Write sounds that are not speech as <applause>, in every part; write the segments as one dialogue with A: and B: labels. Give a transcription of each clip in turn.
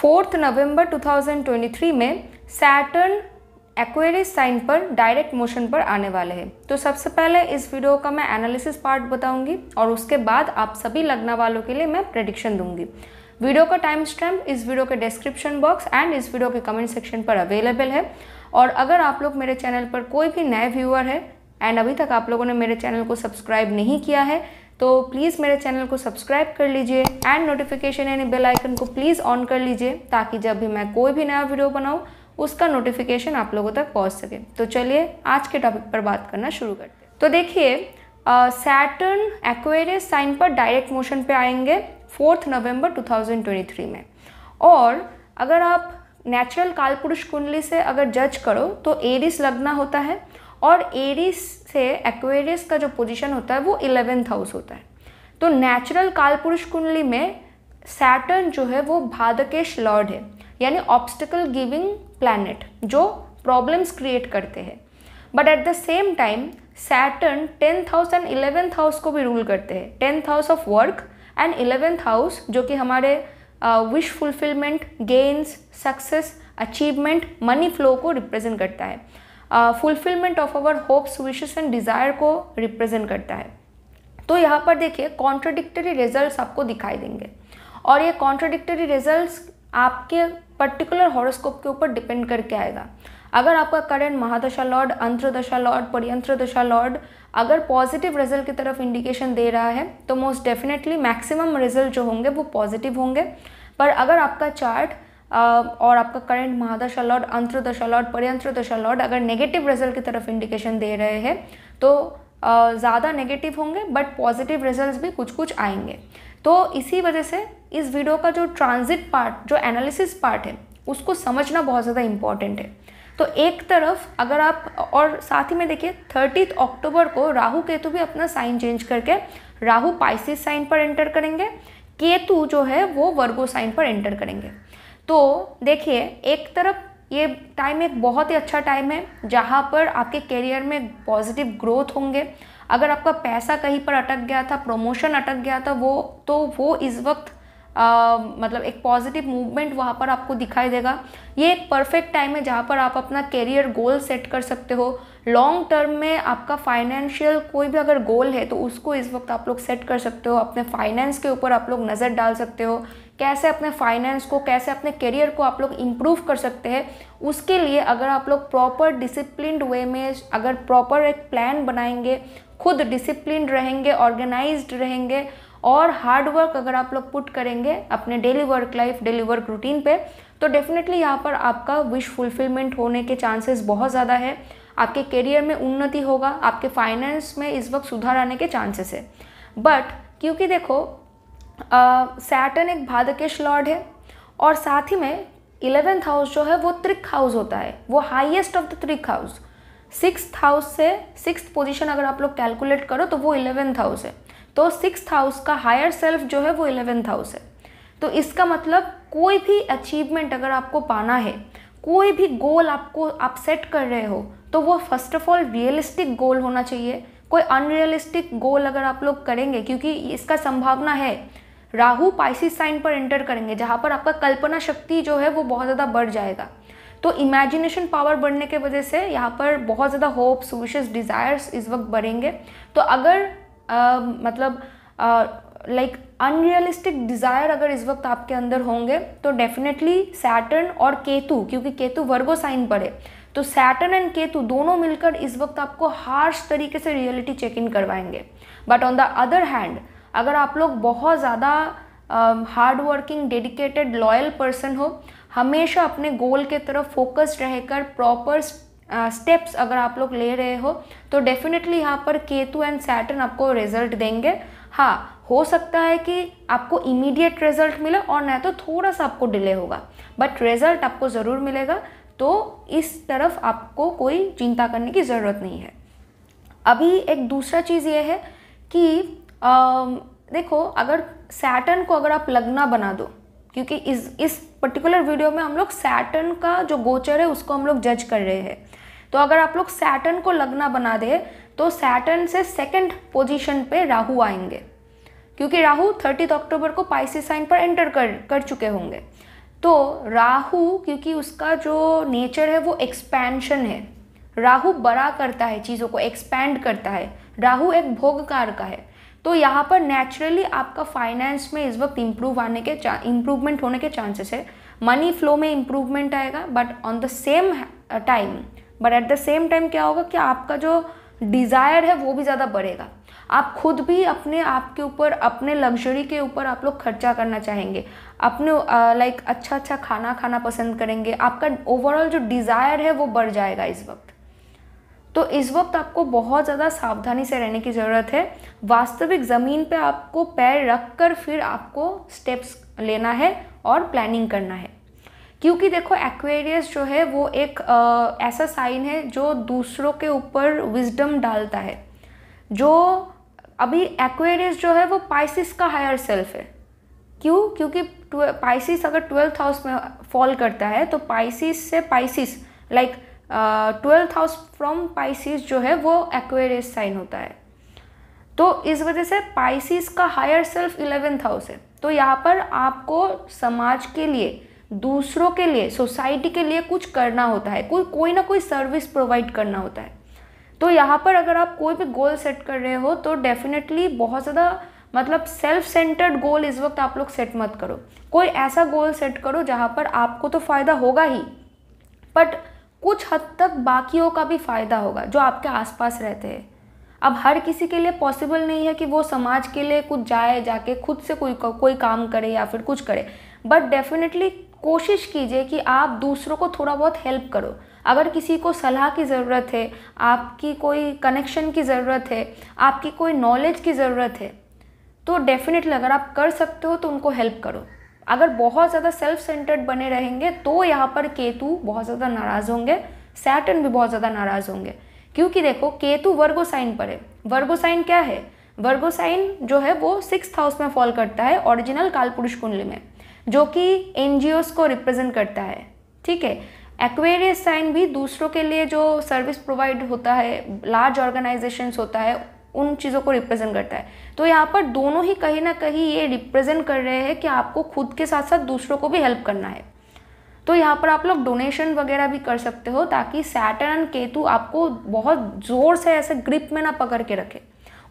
A: Fourth November 2023 में Saturn Aquarius sign पर direct motion पर आने वाले हैं तो सबसे पहले इस वीडियो का मैं एनालिसिस पार्ट बताऊंगी और उसके बाद आप सभी लगना वालों के लिए मैं प्रडिक्शन दूंगी वीडियो का टाइम स्टैम्प इस वीडियो के डिस्क्रिप्शन बॉक्स एंड इस वीडियो के कमेंट सेक्शन पर अवेलेबल है और अगर आप लोग मेरे चैनल पर कोई भी नए व्यूअर है एंड अभी तक आप लोगों ने मेरे चैनल को सब्सक्राइब नहीं किया है तो प्लीज़ मेरे चैनल को सब्सक्राइब कर लीजिए एंड नोटिफिकेशन यानी बेल आइकन को प्लीज़ ऑन कर लीजिए ताकि जब भी मैं कोई भी नया वीडियो बनाऊँ उसका नोटिफिकेशन आप लोगों तक पहुँच सके तो चलिए आज के टॉपिक पर बात करना शुरू करते तो देखिए सैटर्न एक्वेरियस साइन पर डायरेक्ट मोशन पे आएंगे फोर्थ नवंबर 2023 में और अगर आप नेचुरल कालपुरुष कुंडली से अगर जज करो तो एरिस लगना होता है और एरिस से एक्वेरियस का जो पोजीशन होता है वो इलेवेंथ हाउस होता है तो नेचुरल कालपुरुष कुंडली में सैटर्न जो है वो भादकेश लॉर्ड है यानी ऑब्स्टिकल गिविंग प्लैनेट जो प्रॉब्लम्स क्रिएट करते हैं but at the same time Saturn tenth house and eleventh house को भी रूल करते हैं tenth house of work and eleventh house जो कि हमारे wish fulfilment gains success achievement money flow को रिप्रेजेंट करता है fulfilment of our hopes wishes and desire को रिप्रेजेंट करता है तो यहाँ पर देखिए कॉन्ट्रडिक्टरी रिजल्ट आपको दिखाई देंगे और ये कॉन्ट्रोडिक्टरी रिजल्ट आपके पर्टिकुलर हॉरोस्कोप के ऊपर डिपेंड करके आएगा अगर आपका करंट महादशा लॉर्ड अंतरदशा लॉर्ड परियंत्र दशा लॉर्ड अगर पॉजिटिव रिजल्ट की तरफ इंडिकेशन दे रहा है तो मोस्ट डेफिनेटली मैक्सिमम रिजल्ट जो होंगे वो पॉजिटिव होंगे पर अगर आपका चार्ट और आपका करंट महादशा लॉर्ड अंतरदशा लॉर्ड पर्यंतरदशा लॉर्ड अगर नेगेटिव रिजल्ट की तरफ इंडिकेशन दे रहे हैं तो ज़्यादा नेगेटिव होंगे बट पॉजिटिव रिजल्ट्स भी कुछ कुछ आएंगे तो इसी वजह से इस वीडियो का जो ट्रांजिट पार्ट जो एनालिसिस पार्ट है उसको समझना बहुत ज़्यादा इम्पॉर्टेंट है तो एक तरफ अगर आप और साथ ही में देखिए थर्टीथ अक्टूबर को राहु केतु भी अपना साइन चेंज करके राहु पाइसिस साइन पर एंटर करेंगे केतु जो है वो वर्गो साइन पर एंटर करेंगे तो देखिए एक तरफ ये टाइम एक बहुत ही अच्छा टाइम है जहाँ पर आपके करियर में पॉजिटिव ग्रोथ होंगे अगर आपका पैसा कहीं पर अटक गया था प्रमोशन अटक गया था वो तो वो इस वक्त आ, मतलब एक पॉजिटिव मूवमेंट वहाँ पर आपको दिखाई देगा ये एक परफेक्ट टाइम है जहाँ पर आप अपना कैरियर गोल सेट कर सकते हो लॉन्ग टर्म में आपका फाइनेंशियल कोई भी अगर गोल है तो उसको इस वक्त आप लोग सेट कर सकते हो अपने फाइनेंस के ऊपर आप लोग नज़र डाल सकते हो कैसे अपने फाइनेंस को कैसे अपने करियर को आप लोग इम्प्रूव कर सकते हैं उसके लिए अगर आप लोग प्रॉपर डिसिप्लिन वे में अगर प्रॉपर एक प्लान बनाएंगे खुद डिसिप्लिन रहेंगे ऑर्गेनाइज रहेंगे और हार्ड वर्क अगर आप लोग पुट करेंगे अपने daily work life daily work routine पे तो डेफिनेटली यहाँ पर आपका विश फुलफिलमेंट होने के चांसेस बहुत ज़्यादा है आपके करियर में उन्नति होगा आपके फाइनेंस में इस वक्त सुधार आने के चांसेस है बट क्योंकि देखो सैटन एक भादकेश लॉर्ड है और साथ ही में इलेवेंथ हाउस जो है वो त्रिक हाउस होता है वो हाईएस्ट ऑफ द त्रिक हाउस सिक्स हाउस से सिक्स पोजीशन अगर आप लोग कैलकुलेट करो तो वो इलेवेंथ हाउस है तो सिक्स हाउस का हायर सेल्फ जो है वो इलेवेंथ हाउस है तो इसका मतलब कोई भी अचीवमेंट अगर आपको पाना है कोई भी गोल आपको आप सेट कर रहे हो तो वो first of all realistic goal होना चाहिए कोई अनरियलिस्टिक गोल अगर आप लोग करेंगे क्योंकि इसका संभावना है राहु पाइसिस साइन पर एंटर करेंगे जहाँ पर आपका कल्पना शक्ति जो है वो बहुत ज़्यादा बढ़ जाएगा तो इमेजिनेशन पावर बढ़ने के वजह से यहाँ पर बहुत ज़्यादा होप्स विशेष डिज़ायर्स इस वक्त बढ़ेंगे तो अगर आ, मतलब लाइक अनरियलिस्टिक डिज़ायर अगर इस वक्त आपके अंदर होंगे तो डेफिनेटली सैटर्न और केतु क्योंकि केतु वर्गो साइन पर है तो सैटर्न एंड केतु दोनों मिलकर इस वक्त आपको हार्श तरीके से रियलिटी चेक इन करवाएंगे but on the other hand अगर आप लोग बहुत ज़्यादा hard working dedicated loyal person हो हमेशा अपने गोल के तरफ फोकस्ड रहकर प्रॉपर स्टेप्स अगर आप लोग ले रहे हो तो डेफिनेटली यहाँ पर केतु एंड सैटर्न आपको रिजल्ट देंगे हाँ हो सकता है कि आपको इमीडिएट रिजल्ट मिले और ना तो थोड़ा सा आपको डिले होगा बट रिजल्ट आपको ज़रूर मिलेगा तो इस तरफ आपको कोई चिंता करने की ज़रूरत नहीं है अभी एक दूसरा चीज़ ये है कि देखो अगर सैटन को अगर आप लगना बना दो क्योंकि इस इस पर्टिकुलर वीडियो में हम लोग सैटन का जो गोचर है उसको हम लोग जज कर रहे हैं तो अगर आप लोग सैटन को लगना बना दे तो सैटन से सेकंड पोजीशन पे राहु आएंगे क्योंकि राहु थर्टीथ अक्टूबर को पाइसी साइन पर एंटर कर कर चुके होंगे तो राहु क्योंकि उसका जो नेचर है वो एक्सपेंशन है राहु बड़ा करता है चीज़ों को एक्सपैंड करता है राहु एक भोगकार का है तो यहाँ पर नेचुरली आपका फाइनेंस में इस वक्त इम्प्रूव आने के इम्प्रूवमेंट होने के चांसेस है मनी फ्लो में इम्प्रूवमेंट आएगा but on the same time but at the same time क्या होगा कि आपका जो डिज़ायर है वो भी ज़्यादा बढ़ेगा आप खुद भी अपने आप के ऊपर अपने लग्जरी के ऊपर आप लोग खर्चा करना चाहेंगे अपने लाइक uh, अच्छा अच्छा खाना खाना पसंद करेंगे आपका ओवरऑल जो डिज़ायर है वो बढ़ जाएगा इस वक्त तो इस वक्त आपको बहुत ज़्यादा सावधानी से रहने की ज़रूरत है वास्तविक ज़मीन पे आपको पैर रख कर फिर आपको स्टेप्स लेना है और प्लानिंग करना है क्योंकि देखो एक्वेरियस जो है वो एक आ, ऐसा साइन है जो दूसरों के ऊपर विजडम डालता है जो अभी एक्वेरियस जो है वो पाइसिस का हायर सेल्फ है क्यों क्योंकि पाइसिस अगर ट्वेल्थ हाउस में फॉल करता है तो पाइसिस से Pisces like like, twelfth house from Pisces जो है वो एक्वेरियस साइन होता है तो इस वजह से पाइसिस का हायर सेल्फ इलेवेंथ हाउस है तो यहाँ पर आपको समाज के लिए दूसरों के लिए सोसाइटी के लिए कुछ करना होता है कोई कोई ना कोई सर्विस प्रोवाइड करना होता है तो यहाँ पर अगर आप कोई भी गोल सेट कर रहे हो तो डेफिनेटली बहुत ज़्यादा मतलब सेल्फ सेंटर्ड गोल इस वक्त आप लोग सेट मत करो कोई ऐसा गोल सेट करो जहाँ पर आपको तो फ़ायदा होगा ही बट कुछ हद तक बाकियों का भी फ़ायदा होगा जो आपके आसपास रहते हैं अब हर किसी के लिए पॉसिबल नहीं है कि वो समाज के लिए कुछ जाए जाके खुद से कोई कोई काम करे या फिर कुछ करे बट डेफिनेटली कोशिश कीजिए कि आप दूसरों को थोड़ा बहुत हेल्प करो अगर किसी को सलाह की ज़रूरत है आपकी कोई कनेक्शन की ज़रूरत है आपकी कोई नॉलेज की ज़रूरत है तो डेफिनेटली अगर आप कर सकते हो तो उनको हेल्प करो अगर बहुत ज़्यादा सेल्फ सेंटर्ड बने रहेंगे तो यहाँ पर केतु बहुत ज़्यादा नाराज़ होंगे सैटन भी बहुत ज़्यादा नाराज़ होंगे क्योंकि देखो केतु वर्गो साइन पर है वर्गो साइन क्या है वर्गो साइन जो है वो सिक्स हाउस में फॉल करता है ओरिजिनल कालपुरुष कुंडली में जो कि एन को रिप्रेजेंट करता है ठीक है एक्वेरियस साइन भी दूसरों के लिए जो सर्विस प्रोवाइड होता है लार्ज ऑर्गेनाइजेशंस होता है उन चीज़ों को रिप्रेजेंट करता है तो यहाँ पर दोनों ही कहीं ना कहीं ये रिप्रेजेंट कर रहे हैं कि आपको खुद के साथ साथ दूसरों को भी हेल्प करना है तो यहाँ पर आप लोग डोनेशन वगैरह भी कर सकते हो ताकि सैटर्न केतु आपको बहुत ज़ोर से ऐसे ग्रिप में ना पकड़ के रखे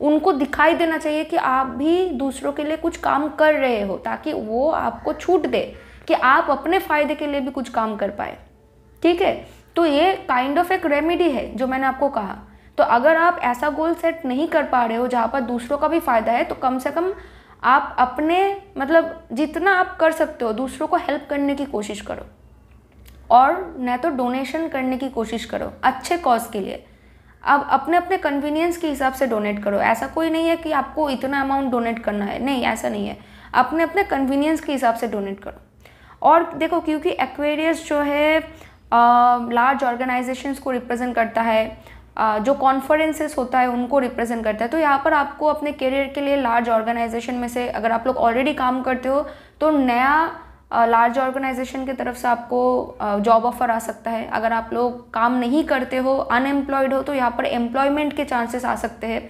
A: उनको दिखाई देना चाहिए कि आप भी दूसरों के लिए कुछ काम कर रहे हो ताकि वो आपको छूट दे कि आप अपने फ़ायदे के लिए भी कुछ काम कर पाए ठीक है तो ये काइंड ऑफ एक रेमेडी है जो मैंने आपको कहा तो अगर आप ऐसा गोल सेट नहीं कर पा रहे हो जहाँ पर दूसरों का भी फ़ायदा है तो कम से कम आप अपने मतलब जितना आप कर सकते हो दूसरों को हेल्प करने की कोशिश करो और न तो डोनेशन करने की कोशिश करो अच्छे कॉज के लिए अब अपने अपने कन्वीनियंस के हिसाब से डोनेट करो ऐसा कोई नहीं है कि आपको इतना अमाउंट डोनेट करना है नहीं ऐसा नहीं है अपने अपने कन्वीनियंस के हिसाब से डोनेट करो और देखो क्योंकि एक्वेरियस जो है लार्ज ऑर्गेनाइजेशंस को रिप्रेजेंट करता है जो कॉन्फ्रेंसेस होता है उनको रिप्रेजेंट करता है तो यहाँ पर आपको अपने करियर के लिए लार्ज ऑर्गेनाइजेशन में से अगर आप लोग ऑलरेडी काम करते हो तो नया लार्ज ऑर्गेनाइजेशन की तरफ से आपको जॉब ऑफर आ सकता है अगर आप लोग काम नहीं करते हो अनएम्प्लॉयड हो तो यहाँ पर एम्प्लॉयमेंट के चांसेस आ सकते हैं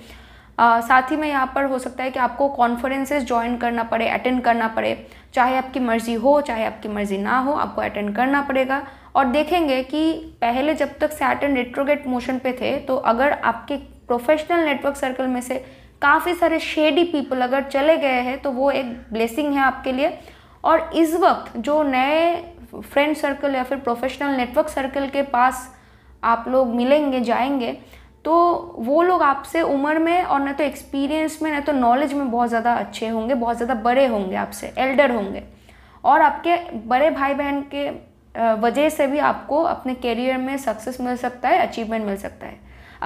A: Uh, साथ ही में यहाँ पर हो सकता है कि आपको कॉन्फ्रेंसेस ज्वाइन करना पड़े अटेंड करना पड़े चाहे आपकी मर्ज़ी हो चाहे आपकी मर्ज़ी ना हो आपको अटेंड करना पड़ेगा और देखेंगे कि पहले जब तक सैटर्न रेट्रोगेट मोशन पे थे तो अगर आपके प्रोफेशनल नेटवर्क सर्कल में से काफ़ी सारे शेडी पीपल अगर चले गए हैं तो वो एक ब्लेसिंग है आपके लिए और इस वक्त जो नए फ्रेंड सर्कल या फिर प्रोफेशनल नेटवर्क सर्कल के पास आप लोग मिलेंगे जाएंगे तो वो लोग आपसे उम्र में और न तो एक्सपीरियंस में न तो नॉलेज में बहुत ज़्यादा अच्छे होंगे बहुत ज़्यादा बड़े होंगे आपसे एल्डर होंगे और आपके बड़े भाई बहन के वजह से भी आपको अपने करियर में सक्सेस मिल सकता है अचीवमेंट मिल सकता है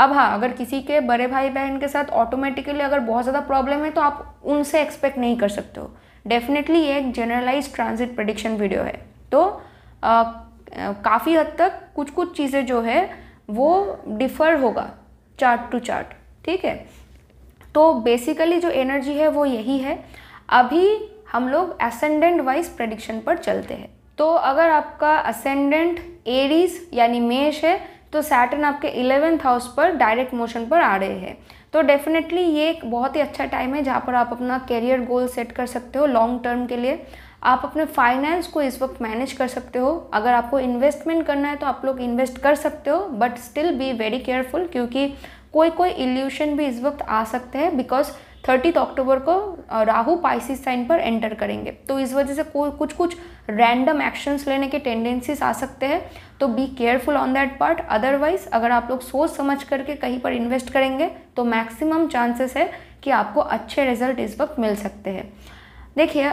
A: अब हाँ अगर किसी के बड़े भाई बहन के साथ ऑटोमेटिकली अगर बहुत ज़्यादा प्रॉब्लम है तो आप उनसे एक्सपेक्ट नहीं कर सकते हो डेफिनेटली ये एक जनरलाइज ट्रांजिट प्रडिक्शन वीडियो है तो काफ़ी हद तक कुछ कुछ चीज़ें जो है वो डिफर होगा चार्ट टू चार्ट ठीक है तो बेसिकली जो एनर्जी है वो यही है अभी हम लोग एसेंडेंट वाइज प्रडिक्शन पर चलते हैं तो अगर आपका असेंडेंट एरीज यानी मेष है तो सैटर्न आपके इलेवेंथ हाउस पर डायरेक्ट मोशन पर आ रहे हैं तो डेफिनेटली ये एक बहुत ही अच्छा टाइम है जहाँ पर आप अपना कैरियर गोल सेट कर सकते हो लॉन्ग टर्म के लिए आप अपने फाइनेंस को इस वक्त मैनेज कर सकते हो अगर आपको इन्वेस्टमेंट करना है तो आप लोग इन्वेस्ट कर सकते हो but still be very careful क्योंकि कोई कोई इल्यूशन भी इस वक्त आ सकते हैं बिकॉज थर्टीथ अक्टूबर को राहु पाइसिस साइन पर एंटर करेंगे तो इस वजह से कुछ कुछ रैंडम एक्शंस लेने के टेंडेंसीज आ सकते हैं तो be careful on that part otherwise अगर आप लोग सोच समझ करके कहीं पर इन्वेस्ट करेंगे तो मैक्सिमम चांसेस है कि आपको अच्छे रिजल्ट इस वक्त मिल सकते हैं देखिए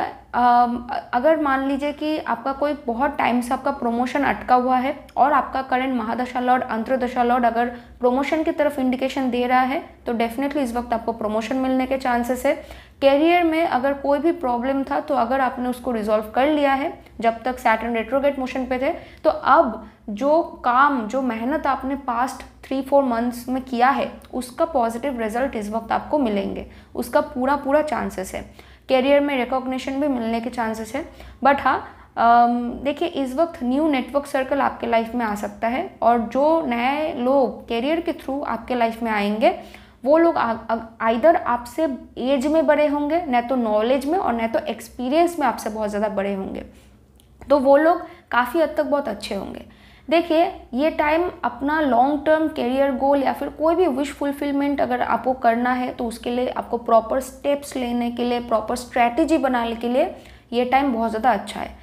A: अगर मान लीजिए कि आपका कोई बहुत टाइम से आपका प्रमोशन अटका हुआ है और आपका करंट महादशा लॉर्ड अंतरदशा लॉर्ड अगर प्रमोशन की तरफ इंडिकेशन दे रहा है तो डेफिनेटली इस वक्त आपको प्रमोशन मिलने के चांसेस है कैरियर में अगर कोई भी प्रॉब्लम था तो अगर आपने उसको रिजॉल्व कर लिया है जब तक सैटर्न रेट्रोगेट मोशन पे थे तो अब जो काम जो मेहनत आपने पास्ट थ्री फोर मंथ्स में किया है उसका पॉजिटिव रिजल्ट इस वक्त आपको मिलेंगे उसका पूरा पूरा चांसेस है करियर में रिकॉग्निशन भी मिलने के चांसेस है बट हाँ देखिए इस वक्त न्यू नेटवर्क सर्कल आपके लाइफ में आ सकता है और जो नए लोग कैरियर के थ्रू आपके लाइफ में आएंगे वो लोग आइधर आपसे एज में बड़े होंगे न तो नॉलेज में और न तो एक्सपीरियंस में आपसे बहुत ज़्यादा बड़े होंगे तो वो लोग काफ़ी हद तक बहुत अच्छे होंगे देखिए ये टाइम अपना लॉन्ग टर्म करियर गोल या फिर कोई भी विश फुलफिलमेंट अगर आपको करना है तो उसके लिए आपको प्रॉपर स्टेप्स लेने के लिए प्रॉपर स्ट्रैटेजी बनाने के लिए ये टाइम बहुत ज़्यादा अच्छा है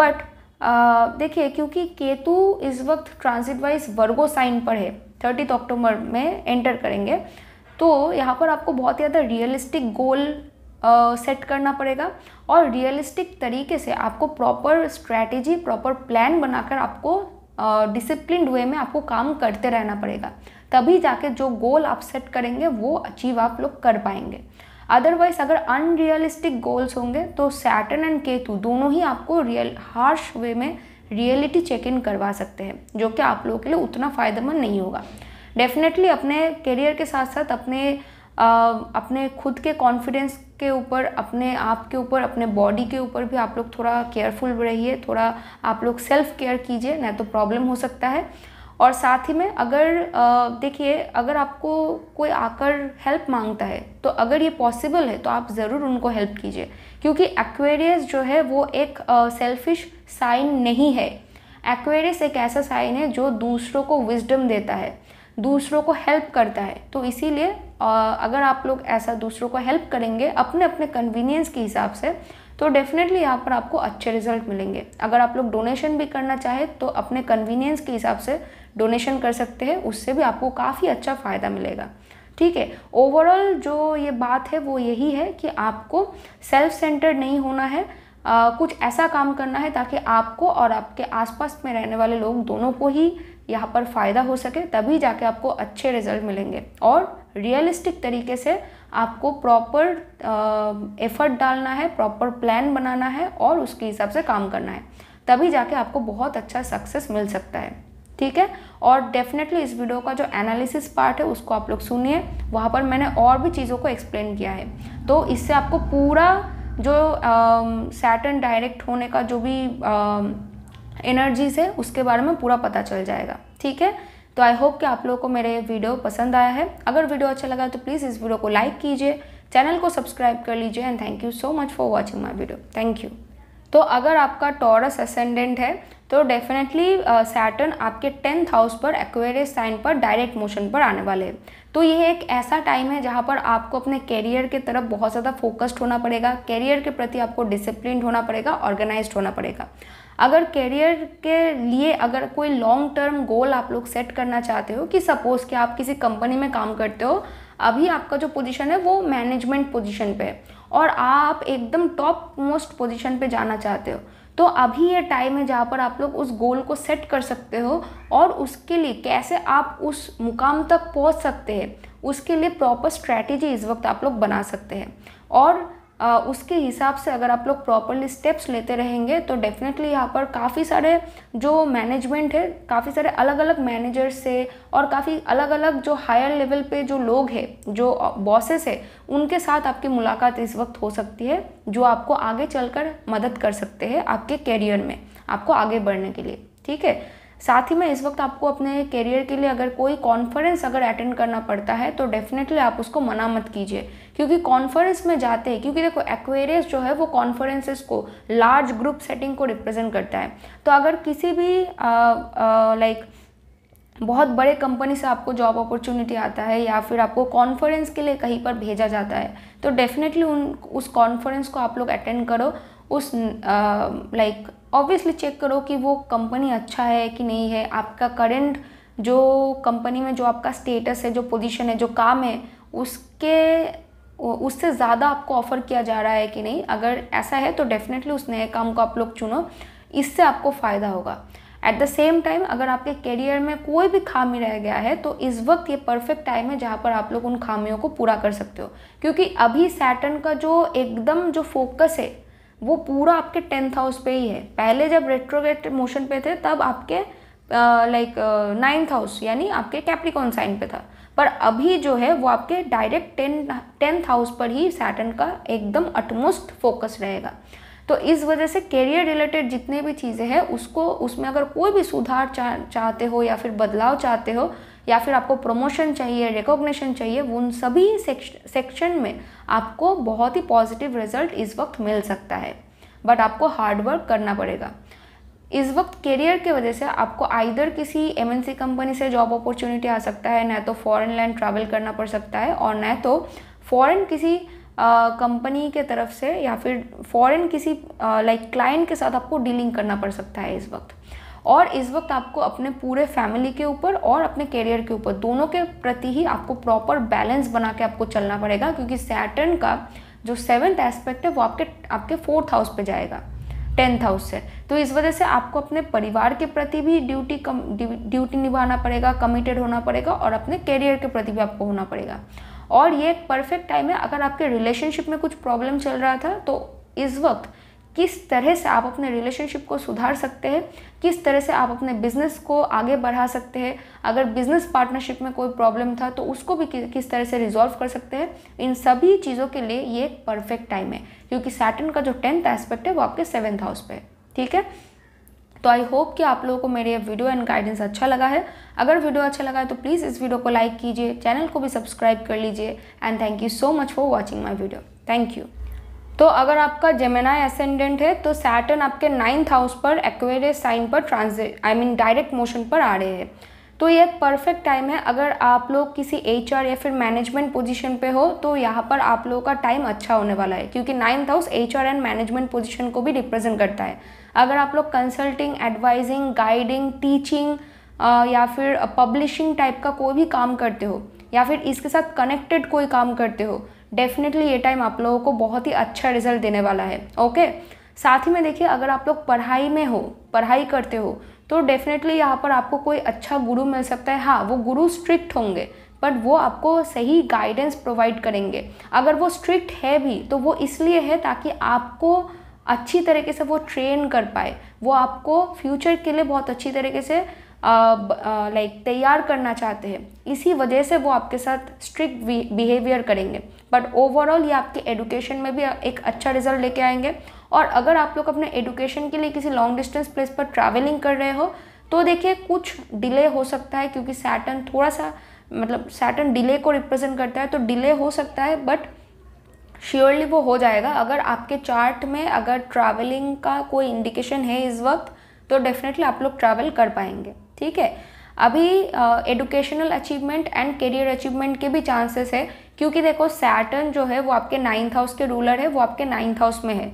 A: बट देखिए क्योंकि केतु इस वक्त ट्रांजिट वाइज वर्गो साइन पर है थर्टी अक्टूबर में एंटर करेंगे तो यहाँ पर आपको बहुत ज़्यादा रियलिस्टिक गोल सेट uh, करना पड़ेगा और रियलिस्टिक तरीके से आपको प्रॉपर स्ट्रैटेजी प्रॉपर प्लान बनाकर आपको डिसिप्लिन वे में आपको काम करते रहना पड़ेगा तभी जाके जो गोल आप सेट करेंगे वो अचीव आप लोग कर पाएंगे अदरवाइज अगर अनरियलिस्टिक गोल्स होंगे तो सैटर्न एंड केतु दोनों ही आपको रियल हार्श वे में रियलिटी चेक इन करवा सकते हैं जो कि आप लोगों के लिए उतना फ़ायदेमंद नहीं होगा डेफिनेटली अपने करियर के साथ साथ अपने आ, अपने खुद के कॉन्फिडेंस के ऊपर अपने आप के ऊपर अपने बॉडी के ऊपर भी आप लोग थोड़ा केयरफुल रहिए थोड़ा आप लोग सेल्फ केयर कीजिए ना तो प्रॉब्लम हो सकता है और साथ ही में अगर देखिए अगर आपको कोई आकर हेल्प मांगता है तो अगर ये पॉसिबल है तो आप ज़रूर उनको हेल्प कीजिए क्योंकि एक्वेरियस जो है वो एक सेल्फिश साइन नहीं है एक्वेरियस एक ऐसा साइन है जो दूसरों को विजडम देता है दूसरों को हेल्प करता है तो इसीलिए अगर आप लोग ऐसा दूसरों को हेल्प करेंगे अपने अपने कन्वीनियंस के हिसाब से तो डेफिनेटली यहाँ पर आपको अच्छे रिजल्ट मिलेंगे अगर आप लोग डोनेशन भी करना चाहें तो अपने कन्वीनियंस के हिसाब से डोनेशन कर सकते हैं उससे भी आपको काफ़ी अच्छा फ़ायदा मिलेगा ठीक है ओवरऑल जो ये बात है वो यही है कि आपको सेल्फ सेंटर्ड नहीं होना है आ, कुछ ऐसा काम करना है ताकि आपको और आपके आसपास में रहने वाले लोग दोनों को ही यहाँ पर फ़ायदा हो सके तभी जाके आपको अच्छे रिजल्ट मिलेंगे और रियलिस्टिक तरीके से आपको प्रॉपर एफर्ट डालना है प्रॉपर प्लान बनाना है और उसके हिसाब से काम करना है तभी जाके आपको बहुत अच्छा सक्सेस मिल सकता है ठीक है और डेफिनेटली इस वीडियो का जो एनालिसिस पार्ट है उसको आप लोग सुनिए वहाँ पर मैंने और भी चीज़ों को एक्सप्लेन किया है तो इससे आपको पूरा जो सैटन डायरेक्ट होने का जो भी एनर्जीज है उसके बारे में पूरा पता चल जाएगा ठीक है तो आई होप कि आप लोगों को मेरे वीडियो पसंद आया है अगर वीडियो अच्छा लगा तो प्लीज़ इस वीडियो को लाइक कीजिए चैनल को सब्सक्राइब कर लीजिए and thank you so much for watching my video thank you तो अगर आपका टॉरस असेंडेंट है तो डेफिनेटली सैटर्न आपके टेंथ हाउस पर एक्वेरियस साइन पर डायरेक्ट मोशन पर आने वाले हैं तो यह एक ऐसा टाइम है जहाँ पर आपको अपने कैरियर के तरफ बहुत ज़्यादा फोकस्ड होना पड़ेगा कैरियर के प्रति आपको डिसिप्लिन होना पड़ेगा ऑर्गेनाइज होना पड़ेगा अगर कैरियर के लिए अगर कोई लॉन्ग टर्म गोल आप लोग सेट करना चाहते हो कि सपोज़ कि आप किसी कंपनी में काम करते हो अभी आपका जो पोजीशन है वो मैनेजमेंट पोजीशन पे है और आप एकदम टॉप मोस्ट पोजीशन पे जाना चाहते हो तो अभी ये टाइम है जहाँ पर आप लोग उस गोल को सेट कर सकते हो और उसके लिए कैसे आप उस मुकाम तक पहुँच सकते हैं उसके लिए प्रॉपर स्ट्रैटेजी इस वक्त आप लोग बना सकते हैं और उसके हिसाब से अगर आप लोग प्रॉपरली स्टेप्स लेते रहेंगे तो डेफिनेटली यहाँ पर काफ़ी सारे जो मैनेजमेंट है काफ़ी सारे अलग अलग मैनेजर से और काफ़ी अलग अलग जो हायर लेवल पे जो लोग हैं जो बॉसेस है उनके साथ आपकी मुलाकात इस वक्त हो सकती है जो आपको आगे चलकर मदद कर सकते हैं आपके कैरियर में आपको आगे बढ़ने के लिए ठीक है साथ ही में इस वक्त आपको अपने करियर के लिए अगर कोई कॉन्फ्रेंस अगर अटेंड करना पड़ता है तो डेफिनेटली आप उसको मना मत कीजिए क्योंकि कॉन्फ्रेंस में जाते हैं क्योंकि देखो एक्वेरियस जो है वो कॉन्फ्रेंसेस को लार्ज ग्रुप सेटिंग को रिप्रेजेंट करता है तो अगर किसी भी लाइक बहुत बड़े कंपनी से आपको जॉब अपॉर्चुनिटी आता है या फिर आपको कॉन्फ्रेंस के लिए कहीं पर भेजा जाता है तो डेफिनेटली उन उस कॉन्फ्रेंस को आप लोग अटेंड करो उस लाइक ऑब्वियसली चेक करो कि वो कंपनी अच्छा है कि नहीं है आपका करंट जो कंपनी में जो आपका स्टेटस है जो पोजीशन है जो काम है उसके उससे ज़्यादा आपको ऑफ़र किया जा रहा है कि नहीं अगर ऐसा है तो डेफिनेटली उस नए काम को आप लोग चुनो इससे आपको फ़ायदा होगा एट द सेम टाइम अगर आपके करियर में कोई भी खामी रह गया है तो इस वक्त ये परफेक्ट टाइम है जहाँ पर आप लोग उन खामियों को पूरा कर सकते हो क्योंकि अभी सैटन का जो एकदम जो फोकस है वो पूरा आपके टेंथ हाउस पे ही है पहले जब रेट्रोगेट मोशन पे थे तब आपके लाइक नाइन्थ हाउस यानी आपके कैप्रिकॉन साइन पे था पर अभी जो है वो आपके डायरेक्ट टेन टेंथ हाउस पर ही सैटन का एकदम अटमोस्ट फोकस रहेगा तो इस वजह से कैरियर रिलेटेड जितने भी चीज़ें हैं उसको उसमें अगर कोई भी सुधार चाह चाहते हो या फिर बदलाव चाहते हो या फिर आपको प्रमोशन चाहिए रिकॉग्निशन चाहिए उन सभी सेक्शन में आपको बहुत ही पॉजिटिव रिजल्ट इस वक्त मिल सकता है बट आपको हार्डवर्क करना पड़ेगा इस वक्त करियर के वजह से आपको आइधर किसी एम कंपनी से जॉब अपॉर्चुनिटी आ सकता है न तो फॉरेन लैंड ट्रैवल करना पड़ सकता है और न तो फॉरेन किसी कंपनी के तरफ से या फिर फॉरेन किसी लाइक क्लाइंट के साथ आपको डीलिंग करना पड़ सकता है इस वक्त और इस वक्त आपको अपने पूरे फैमिली के ऊपर और अपने करियर के ऊपर दोनों के प्रति ही आपको प्रॉपर बैलेंस बना के आपको चलना पड़ेगा क्योंकि सैटर्न का जो सेवन्थ एस्पेक्ट है वो आपके आपके फोर्थ हाउस पे जाएगा टेंथ हाउस से तो इस वजह से आपको अपने परिवार के प्रति भी ड्यूटी कम ड्यूटी निभाना पड़ेगा कमिटेड होना पड़ेगा और अपने कैरियर के प्रति भी आपको होना पड़ेगा और ये एक परफेक्ट टाइम है अगर आपके रिलेशनशिप में कुछ प्रॉब्लम चल रहा था तो इस वक्त किस तरह से आप अपने रिलेशनशिप को सुधार सकते हैं किस तरह से आप अपने बिजनेस को आगे बढ़ा सकते हैं अगर बिजनेस पार्टनरशिप में कोई प्रॉब्लम था तो उसको भी किस तरह से रिजॉल्व कर सकते हैं इन सभी चीज़ों के लिए ये एक परफेक्ट टाइम है क्योंकि सैटर्न का जो टेंथ एस्पेक्ट है वो आपके सेवन्थ हाउस पे है ठीक है तो आई होप कि आप लोगों को मेरे वीडियो एंड गाइडेंस अच्छा लगा है अगर वीडियो अच्छा लगा है तो प्लीज़ इस वीडियो को लाइक कीजिए चैनल को भी सब्सक्राइब कर लीजिए and thank you so much for watching my video thank you तो अगर आपका जेमेनाई एसेंडेंट है तो सैटर्न आपके नाइन्थ हाउस पर एक्वेरियस साइन पर transit I mean direct motion पर आ रहे हैं तो ये परफेक्ट टाइम है अगर आप लोग किसी एच या फिर मैनेजमेंट पोजीशन पे हो तो यहाँ पर आप लोगों का टाइम अच्छा होने वाला है क्योंकि ninth house H and management position को भी रिप्रेजेंट करता है अगर आप लोग कंसल्टिंग एडवाइजिंग गाइडिंग टीचिंग या फिर पब्लिशिंग टाइप का कोई भी काम करते हो या फिर इसके साथ कनेक्टेड कोई काम करते हो डेफिनेटली ये टाइम आप लोगों को बहुत ही अच्छा रिजल्ट देने वाला है ओके साथ ही में देखिए अगर आप लोग पढ़ाई में हो पढ़ाई करते हो तो डेफिनेटली यहाँ पर आपको कोई अच्छा गुरु मिल सकता है हाँ वो गुरु स्ट्रिक्ट होंगे बट वो आपको सही गाइडेंस प्रोवाइड करेंगे अगर वो स्ट्रिक्ट है भी तो वो इसलिए है ताकि आपको अच्छी तरीके से वो ट्रेन कर पाए वो आपको फ्यूचर के लिए बहुत अच्छी तरीके से लाइक तैयार करना चाहते हैं इसी वजह से वो आपके साथ स्ट्रिक्ट बिहेवियर करेंगे बट ओवरऑल ये आपके एडुकेशन में भी एक अच्छा रिजल्ट लेके आएंगे और अगर आप लोग अपने एडुकेशन के लिए किसी लॉन्ग डिस्टेंस प्लेस पर ट्रैवलिंग कर रहे हो तो देखिए कुछ डिले हो सकता है क्योंकि सैटन थोड़ा सा मतलब सैटन डिले को रिप्रेजेंट करता है तो डिले हो सकता है बट श्योरली वो हो जाएगा अगर आपके चार्ट में अगर ट्रैवलिंग का कोई इंडिकेशन है इस वक्त तो डेफिनेटली आप लोग ट्रैवल कर पाएंगे ठीक है अभी educational achievement and career achievement के भी चांसेस है क्योंकि देखो सैटर्न जो है वो आपके नाइन्थ हाउस के रूलर है वो आपके नाइन्थ हाउस में है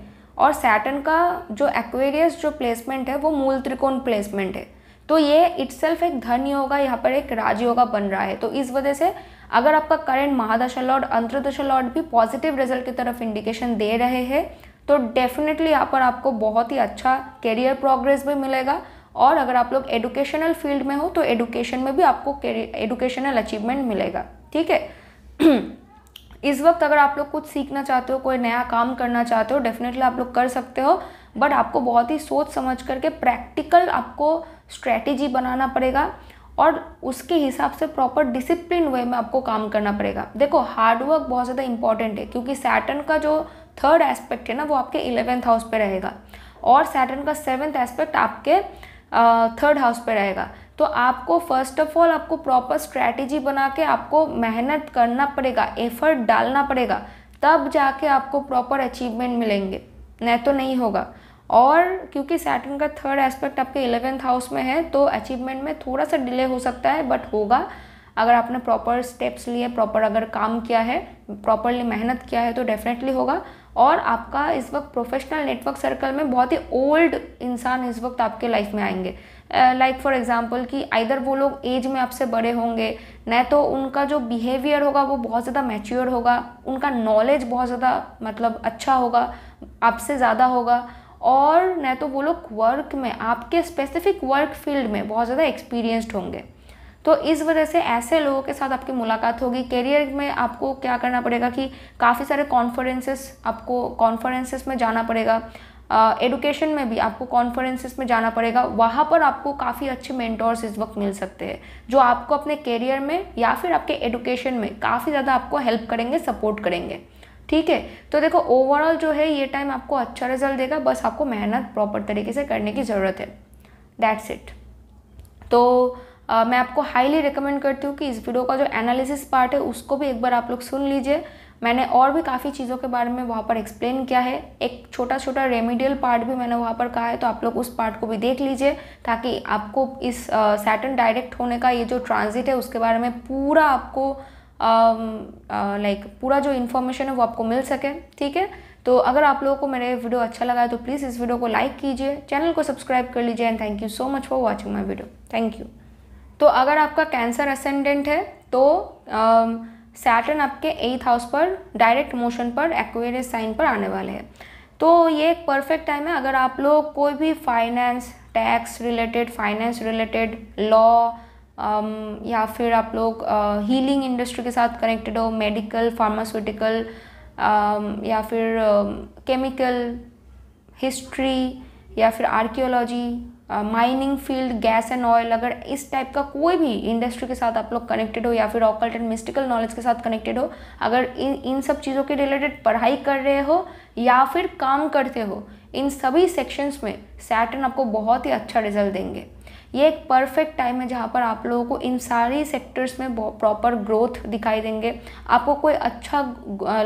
A: और सैटर्न का जो एक्वेरियस जो प्लेसमेंट है वो मूल त्रिकोण प्लेसमेंट है तो ये इट्सल्फ एक धन योगा यहाँ पर एक राजयोगा बन रहा है तो इस वजह से अगर आपका करेंट महादशा लॉर्ड अंतरदशा लॉर्ड भी पॉजिटिव रिजल्ट की तरफ इंडिकेशन दे रहे हैं तो डेफिनेटली यहाँ पर आपको बहुत ही अच्छा करियर प्रोग्रेस भी मिलेगा और अगर आप लोग एडुकेशनल फील्ड में हो तो एडुकेशन में भी आपको एडुकेशनल अचीवमेंट मिलेगा ठीक है <clears throat> इस वक्त अगर आप लोग कुछ सीखना चाहते हो कोई नया काम करना चाहते हो डेफिनेटली आप लोग कर सकते हो बट आपको बहुत ही सोच समझ करके प्रैक्टिकल आपको स्ट्रैटेजी बनाना पड़ेगा और उसके हिसाब से प्रॉपर डिसिप्लिन वे में आपको काम करना पड़ेगा देखो हार्डवर्क बहुत ज़्यादा इंपॉर्टेंट है क्योंकि सैटर्न का जो थर्ड एस्पेक्ट है ना वो आपके इलेवेंथ हाउस पे रहेगा और सैटर्न का सेवेंथ एस्पेक्ट आपके थर्ड हाउस पे रहेगा तो आपको फर्स्ट ऑफ ऑल आपको प्रॉपर स्ट्रैटेजी बना के आपको मेहनत करना पड़ेगा एफर्ट डालना पड़ेगा तब जाके आपको प्रॉपर अचीवमेंट मिलेंगे नहीं तो नहीं होगा और क्योंकि सैटर्न का थर्ड एस्पेक्ट आपके इलेवेंथ हाउस में है तो अचीवमेंट में थोड़ा सा डिले हो सकता है बट होगा अगर आपने प्रॉपर स्टेप्स लिए प्रॉपर अगर काम किया है प्रॉपरली मेहनत किया है तो डेफिनेटली होगा और आपका इस वक्त प्रोफेशनल नेटवर्क सर्कल में बहुत ही ओल्ड इंसान इस वक्त आपके लाइफ में आएंगे लाइक फॉर एग्जाम्पल कि आइधर वो लोग एज में आपसे बड़े होंगे न तो उनका जो बिहेवियर होगा वो बहुत ज़्यादा मैच्योर होगा उनका नॉलेज बहुत ज़्यादा मतलब अच्छा होगा आपसे ज़्यादा होगा और न तो वो लोग वर्क में आपके स्पेसिफिक वर्क फील्ड में बहुत ज़्यादा एक्सपीरियंस्ड होंगे तो इस वजह से ऐसे लोगों के साथ आपकी मुलाकात होगी करियर में आपको क्या करना पड़ेगा कि काफ़ी सारे कॉन्फ्रेंसेस आपको कॉन्फ्रेंसेस में जाना पड़ेगा एडुकेशन uh, में भी आपको कॉन्फ्रेंसेस में जाना पड़ेगा वहाँ पर आपको काफ़ी अच्छे मेंटोर्स इस वक्त मिल सकते हैं जो आपको अपने करियर में या फिर आपके एडुकेशन में काफ़ी ज़्यादा आपको हेल्प करेंगे सपोर्ट करेंगे ठीक है तो देखो ओवरऑल जो है ये टाइम आपको अच्छा रिजल्ट देगा बस आपको मेहनत प्रॉपर तरीके से करने की ज़रूरत है दैट्स इट तो मैं आपको हाईली रिकमेंड करती हूँ कि इस वीडियो का जो एनालिसिस पार्ट है उसको भी एक बार आप लोग सुन लीजिए मैंने और भी काफ़ी चीज़ों के बारे में वहाँ पर एक्सप्लेन किया है एक छोटा छोटा रेमिडियल पार्ट भी मैंने वहाँ पर कहा है तो आप लोग उस पार्ट को भी देख लीजिए ताकि आपको इस सैटन डायरेक्ट होने का ये जो ट्रांजिट है उसके बारे में पूरा आपको लाइक पूरा जो इन्फॉर्मेशन है वो आपको मिल सके ठीक है तो अगर आप लोगों को मेरे वीडियो अच्छा लगा है तो प्लीज़ इस वीडियो को लाइक कीजिए चैनल को सब्सक्राइब कर लीजिए and thank you so much for watching my video thank you तो अगर आपका कैंसर असेंडेंट है तो सैटर्न आपके एथ हाउस पर डायरेक्ट मोशन पर एक्वेरियस साइन पर आने वाले हैं तो ये एक परफेक्ट टाइम है अगर आप लोग कोई भी finance tax related finance related law या फिर आप लोग हीलिंग इंडस्ट्री के साथ कनेक्टेड हो मेडिकल फार्मास्यूटिकल या फिर केमिकल हिस्ट्री या फिर archaeology mining field gas and oil अगर इस टाइप का कोई भी इंडस्ट्री के साथ आप लोग कनेक्टेड हो या फिर ऑकल्ट एंड मिस्टिकल नॉलेज के साथ कनेक्टेड हो अगर इन इन सब चीज़ों के रिलेटेड पढ़ाई कर रहे हो या फिर काम करते हो इन सभी सेक्शंस में सैटर्न आपको बहुत ही अच्छा रिजल्ट देंगे ये एक परफेक्ट टाइम है जहाँ पर आप लोगों को इन सारी सेक्टर्स में प्रॉपर ग्रोथ दिखाई देंगे आपको कोई अच्छा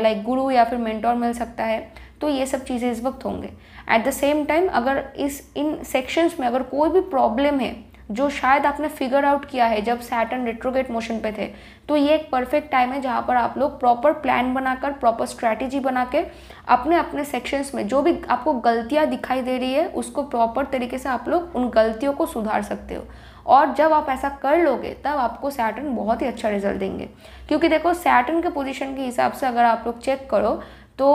A: लाइक गुरु या फिर मेंटोर मिल सकता है तो ये सब चीज़ें इस वक्त होंगे एट द सेम टाइम अगर इस इन सेक्शंस में अगर कोई भी प्रॉब्लम है जो शायद आपने फिगर आउट किया है जब सैटन रेट्रोगेट मोशन पे थे तो ये एक परफेक्ट टाइम है जहाँ पर आप लोग प्रॉपर प्लान बनाकर प्रॉपर स्ट्रैटेजी बना के अपने अपने सेक्शंस में जो भी आपको गलतियाँ दिखाई दे रही है उसको प्रॉपर तरीके से आप लोग उन गलतियों को सुधार सकते हो और जब आप ऐसा कर लोगे तब आपको सैटन बहुत ही अच्छा रिजल्ट देंगे क्योंकि देखो सैटन के पोजिशन के हिसाब से अगर आप लोग चेक करो तो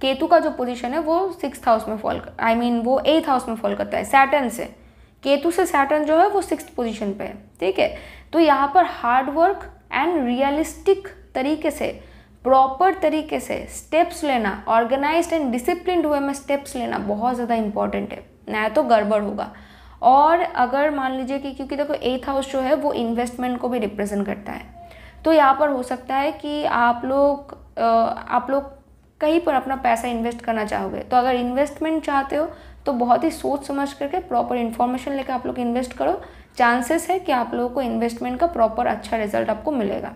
A: केतु का जो पोजीशन है वो सिक्स हाउस में fall I I mean mean, वो एथ हाउस में फॉल करता है सैटर्न से केतु से सैटर्न जो है वो सिक्स पोजीशन पे है ठीक है तो यहाँ पर हार्ड वर्क एंड रियलिस्टिक तरीके से प्रॉपर तरीके से स्टेप्स लेना ऑर्गेनाइज एंड डिसिप्लिन वे में स्टेप्स लेना बहुत ज़्यादा इंपॉर्टेंट है न तो गड़बड़ होगा और अगर मान लीजिए कि क्योंकि देखो एथ हाउस जो है वो इन्वेस्टमेंट को भी रिप्रेजेंट करता है तो यहाँ पर हो सकता है कि आप लोग आप लोग कहीं पर अपना पैसा इन्वेस्ट करना चाहोगे तो अगर इन्वेस्टमेंट चाहते हो तो बहुत ही सोच समझ करके प्रॉपर इन्फॉर्मेशन लेकर आप लोग इन्वेस्ट करो चांसेस है कि आप लोगों को इन्वेस्टमेंट का प्रॉपर अच्छा रिजल्ट आपको मिलेगा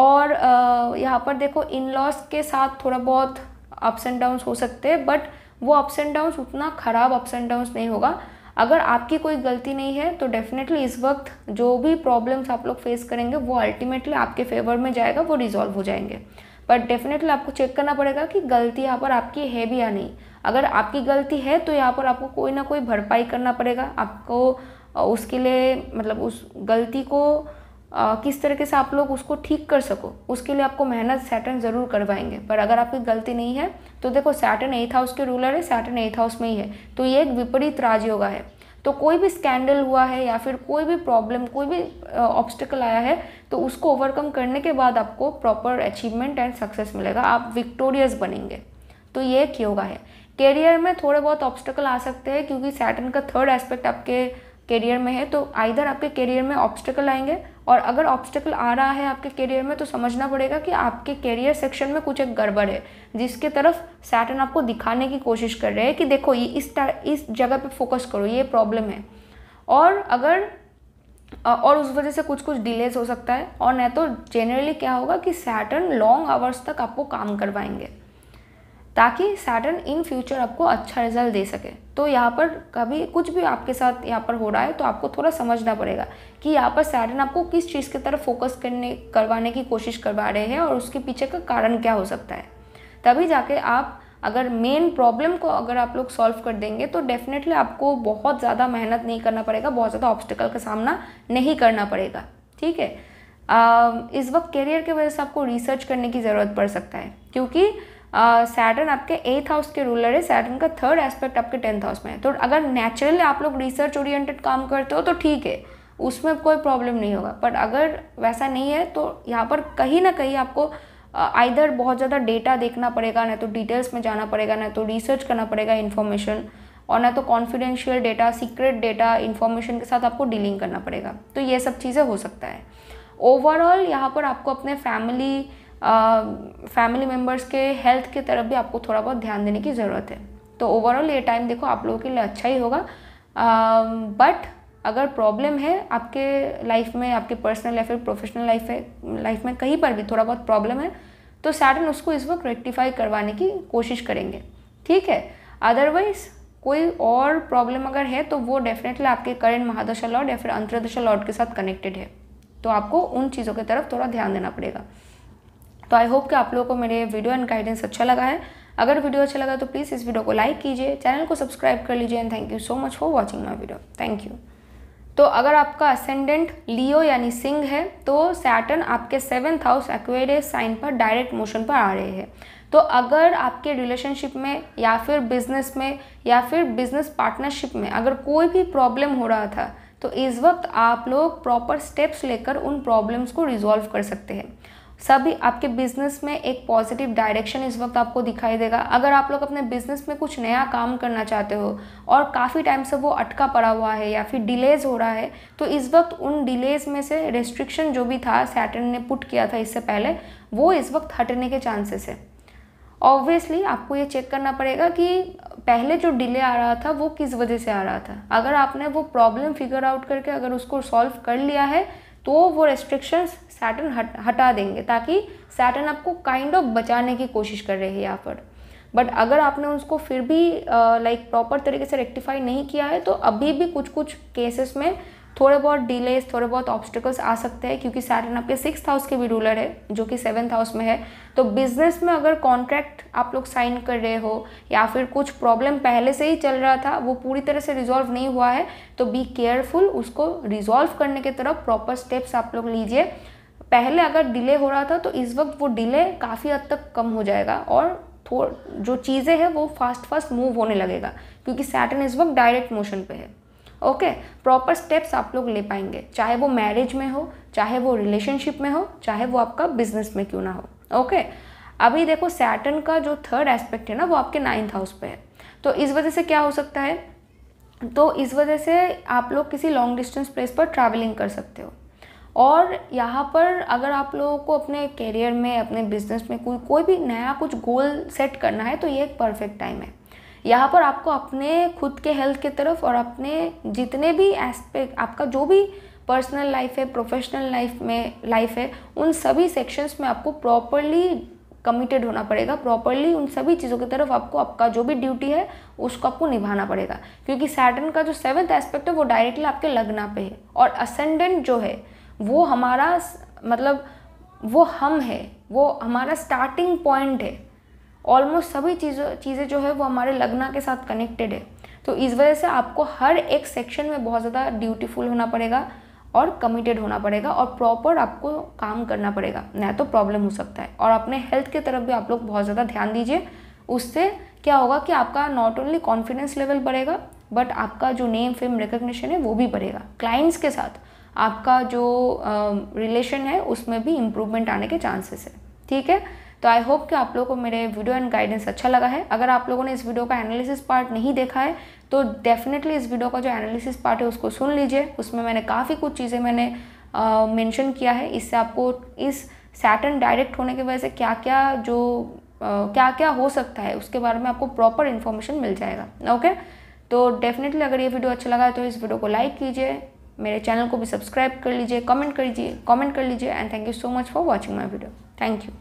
A: और यहाँ पर देखो इन लॉस के साथ थोड़ा बहुत अप्स एंड डाउन्स हो सकते हैं बट वो अप्स एंड डाउन्स उतना ख़राब अप्स एंड डाउन्स नहीं होगा अगर आपकी कोई गलती नहीं है तो डेफिनेटली इस वक्त जो भी प्रॉब्लम्स आप लोग फेस करेंगे वो अल्टीमेटली आपके फेवर में जाएगा वो रिजॉल्व हो जाएंगे बट डेफिनेटली आपको चेक करना पड़ेगा कि गलती यहाँ पर आपकी है भी या नहीं अगर आपकी गलती है तो यहाँ पर आपको कोई ना कोई भरपाई करना पड़ेगा आपको उसके लिए मतलब उस गलती को आ, किस तरीके से आप लोग उसको ठीक कर सको उसके लिए आपको मेहनत सैटर्न ज़रूर करवाएंगे पर अगर आपकी गलती नहीं है तो देखो सैटर्न एथ हाउस के रूलर है सैटर्न एथ हाउस में ही है तो ये एक विपरीत राजयोगा है तो कोई भी स्कैंडल हुआ है या फिर कोई भी प्रॉब्लम कोई भी ऑब्स्टिकल आया है तो उसको ओवरकम करने के बाद आपको प्रॉपर अचीवमेंट एंड सक्सेस मिलेगा आप विक्टोरियस बनेंगे तो ये एक योगा है कैरियर में थोड़े बहुत ऑब्स्टिकल आ सकते हैं क्योंकि सैटन का थर्ड एस्पेक्ट आपके कैरियर में है तो आइधर आपके करियर में ऑब्स्टिकल आएंगे और अगर ऑब्स्टिकल आ रहा है आपके करियर में तो समझना पड़ेगा कि आपके करियर सेक्शन में कुछ एक गड़बड़ है जिसके तरफ सैटन आपको दिखाने की कोशिश कर रहे हैं कि देखो ये इस इस जगह पे फोकस करो ये प्रॉब्लम है और अगर और उस वजह से कुछ कुछ डिलेज हो सकता है और नहीं तो जनरली क्या होगा कि सैटन लॉन्ग आवर्स तक आपको काम करवाएंगे ताकि सैटर्न इन फ्यूचर आपको अच्छा रिजल्ट दे सके तो यहाँ पर कभी कुछ भी आपके साथ यहाँ पर हो रहा है तो आपको थोड़ा समझना पड़ेगा कि यहाँ पर सैटर्न आपको किस चीज़ की तरफ फोकस करने करवाने की कोशिश करवा रहे हैं और उसके पीछे का कारण क्या हो सकता है तभी जाके आप अगर मेन प्रॉब्लम को अगर आप लोग सॉल्व कर देंगे तो डेफिनेटली आपको बहुत ज़्यादा मेहनत नहीं करना पड़ेगा बहुत ज़्यादा ऑब्स्टिकल का सामना नहीं करना पड़ेगा ठीक है इस वक्त करियर के वजह से आपको रिसर्च करने की ज़रूरत पड़ सकता है क्योंकि सैटर्न आपके एथ हाउस के रूलर है सैटर्न का थर्ड एस्पेक्ट आपके टेंथ हाउस में है तो अगर नेचुरली आप लोग रिसर्च ओरिएंटेड काम करते हो तो ठीक है उसमें कोई प्रॉब्लम नहीं होगा बट अगर वैसा नहीं है तो यहाँ पर कहीं ना कहीं आपको आइधर बहुत ज़्यादा डेटा देखना पड़ेगा ना तो डिटेल्स में जाना पड़ेगा ना तो रिसर्च करना पड़ेगा इन्फॉर्मेशन और ना तो confidential data secret data information के साथ आपको डीलिंग करना पड़ेगा तो ये सब चीज़ें हो सकता है ओवरऑल यहाँ पर आपको अपने फैमिली फैमिली मेम्बर्स के हेल्थ की तरफ भी आपको थोड़ा बहुत ध्यान देने की ज़रूरत है तो ओवरऑल ये टाइम देखो आप लोगों के लिए अच्छा ही होगा बट अगर प्रॉब्लम है आपके लाइफ में आपके पर्सनल या फिर प्रोफेशनल लाइफ है लाइफ में कहीं पर भी थोड़ा बहुत प्रॉब्लम है तो सैटन उसको इस वक्त रेक्टिफाई करवाने की कोशिश करेंगे ठीक है अदरवाइज कोई और प्रॉब्लम अगर है तो वो डेफिनेटली आपके करेंट महादशा लॉर्ड या फिर अंतरदशा लॉर्ड के साथ कनेक्टेड है तो आपको उन चीज़ों की तरफ थोड़ा ध्यान देना पड़ेगा तो आई होप कि आप लोगों को मेरे वीडियो एंड गाइडेंस अच्छा लगा है अगर वीडियो अच्छा लगा तो प्लीज़ इस वीडियो को लाइक कीजिए चैनल को सब्सक्राइब कर लीजिए and thank you so much for watching my video thank you तो अगर आपका असेंडेंट लियो यानी सिंह है तो सैटन आपके सेवन्थ हाउस एक्वेरियस साइन पर डायरेक्ट मोशन पर आ रहे हैं तो अगर आपके रिलेशनशिप में या फिर बिजनेस में या फिर बिजनेस पार्टनरशिप में अगर कोई भी प्रॉब्लम हो रहा था तो इस वक्त आप लोग प्रॉपर स्टेप्स लेकर उन प्रॉब्लम्स को रिजॉल्व कर सकते हैं सभी आपके बिजनेस में एक पॉजिटिव डायरेक्शन इस वक्त आपको दिखाई देगा अगर आप लोग अपने बिजनेस में कुछ नया काम करना चाहते हो और काफ़ी टाइम से वो अटका पड़ा हुआ है या फिर डिलेज हो रहा है तो इस वक्त उन डिलेज में से रेस्ट्रिक्शन जो भी था सैटर्न ने पुट किया था इससे पहले वो इस वक्त हटने के चांसेस है ऑब्वियसली आपको ये चेक करना पड़ेगा कि पहले जो डिले आ रहा था वो किस वजह से आ रहा था अगर आपने वो प्रॉब्लम फिगर आउट करके अगर उसको सॉल्व कर लिया है तो वो रेस्ट्रिक्शंस सैटर्न हट, हटा देंगे ताकि सैटर्न आपको काइंड kind ऑफ of बचाने की कोशिश कर रही है यहाँ पर बट अगर आपने उसको फिर भी लाइक प्रॉपर तरीके से रेक्टिफाई नहीं किया है तो अभी भी कुछ कुछ केसेस में थोड़े बहुत डिलेज थोड़े बहुत ऑब्स्टिकल्स आ सकते हैं क्योंकि सैटर्न आपके सिक्स हाउस के भी रूलर है जो कि सेवन्थ हाउस में है तो बिजनेस में अगर कॉन्ट्रैक्ट आप लोग साइन कर रहे हो या फिर कुछ प्रॉब्लम पहले से ही चल रहा था वो पूरी तरह से रिजॉल्व नहीं हुआ है तो बी केयरफुल उसको रिजॉल्व करने की तरफ प्रॉपर स्टेप्स आप लोग लीजिए पहले अगर डिले हो रहा था तो इस वक्त वो डिले काफ़ी हद तक कम हो जाएगा और थोड़ जो चीज़ें हैं वो फास्ट फास्ट मूव होने लगेगा क्योंकि सैटर्न इस वक्त डायरेक्ट मोशन पे है ओके प्रॉपर स्टेप्स आप लोग ले पाएंगे चाहे वो मैरिज में हो चाहे वो रिलेशनशिप में हो चाहे वो आपका बिजनेस में क्यों ना हो ओके okay? अभी देखो सैटन का जो थर्ड एस्पेक्ट है ना वो आपके नाइन्थ हाउस पे है तो इस वजह से क्या हो सकता है तो इस वजह से आप लोग किसी लॉन्ग डिस्टेंस प्लेस पर ट्रैवलिंग कर सकते हो और यहाँ पर अगर आप लोगों को अपने करियर में अपने बिजनेस में कोई कोई भी नया कुछ गोल सेट करना है तो ये एक परफेक्ट टाइम है यहाँ पर आपको अपने खुद के हेल्थ की तरफ और अपने जितने भी एस्पेक्ट आपका जो भी पर्सनल लाइफ है प्रोफेशनल लाइफ में लाइफ है उन सभी सेक्शंस में आपको प्रॉपरली कमिटेड होना पड़ेगा प्रॉपरली उन सभी चीज़ों की तरफ आपको आपका जो भी ड्यूटी है उसको आपको निभाना पड़ेगा क्योंकि सैटर्न का जो सेवन्थ एस्पेक्ट है वो डायरेक्टली आपके लगना पे है और असेंडेंट जो है वो हमारा मतलब वो हम है वो हमारा स्टार्टिंग पॉइंट है ऑलमोस्ट सभी चीज़ों चीज़ें जो है वो हमारे लगना के साथ कनेक्टेड है तो इस वजह से आपको हर एक सेक्शन में बहुत ज़्यादा ड्यूटीफुल होना पड़ेगा और कमिटेड होना पड़ेगा और प्रॉपर आपको काम करना पड़ेगा न तो प्रॉब्लम हो सकता है और अपने हेल्थ की तरफ भी आप लोग बहुत ज़्यादा ध्यान दीजिए उससे क्या होगा कि आपका नॉट ओनली कॉन्फिडेंस लेवल बढ़ेगा बट आपका जो नेम फेम रिकग्निशन है वो भी बढ़ेगा क्लाइंट्स के साथ आपका जो रिलेशन uh, है उसमें भी इम्प्रूवमेंट आने के चांसेस है ठीक है तो आई होप कि आप लोगों को मेरे वीडियो एंड गाइडेंस अच्छा लगा है अगर आप लोगों ने इस वीडियो का एनालिसिस पार्ट नहीं देखा है तो डेफिनेटली इस वीडियो का जो एनालिसिस पार्ट है उसको सुन लीजिए उसमें मैंने काफ़ी कुछ चीज़ें मैंने मेंशन किया है इससे आपको इस सैटर्न डायरेक्ट होने की वजह से क्या क्या जो क्या क्या हो सकता है उसके बारे में आपको प्रॉपर इन्फॉर्मेशन मिल जाएगा ओके तो डेफिनेटली अगर ये वीडियो अच्छा लगा है तो इस वीडियो को लाइक कीजिए मेरे चैनल को भी सब्सक्राइब कर लीजिए कमेंट कर लीजिए कमेंट कर लीजिए and thank you so much for watching my video thank you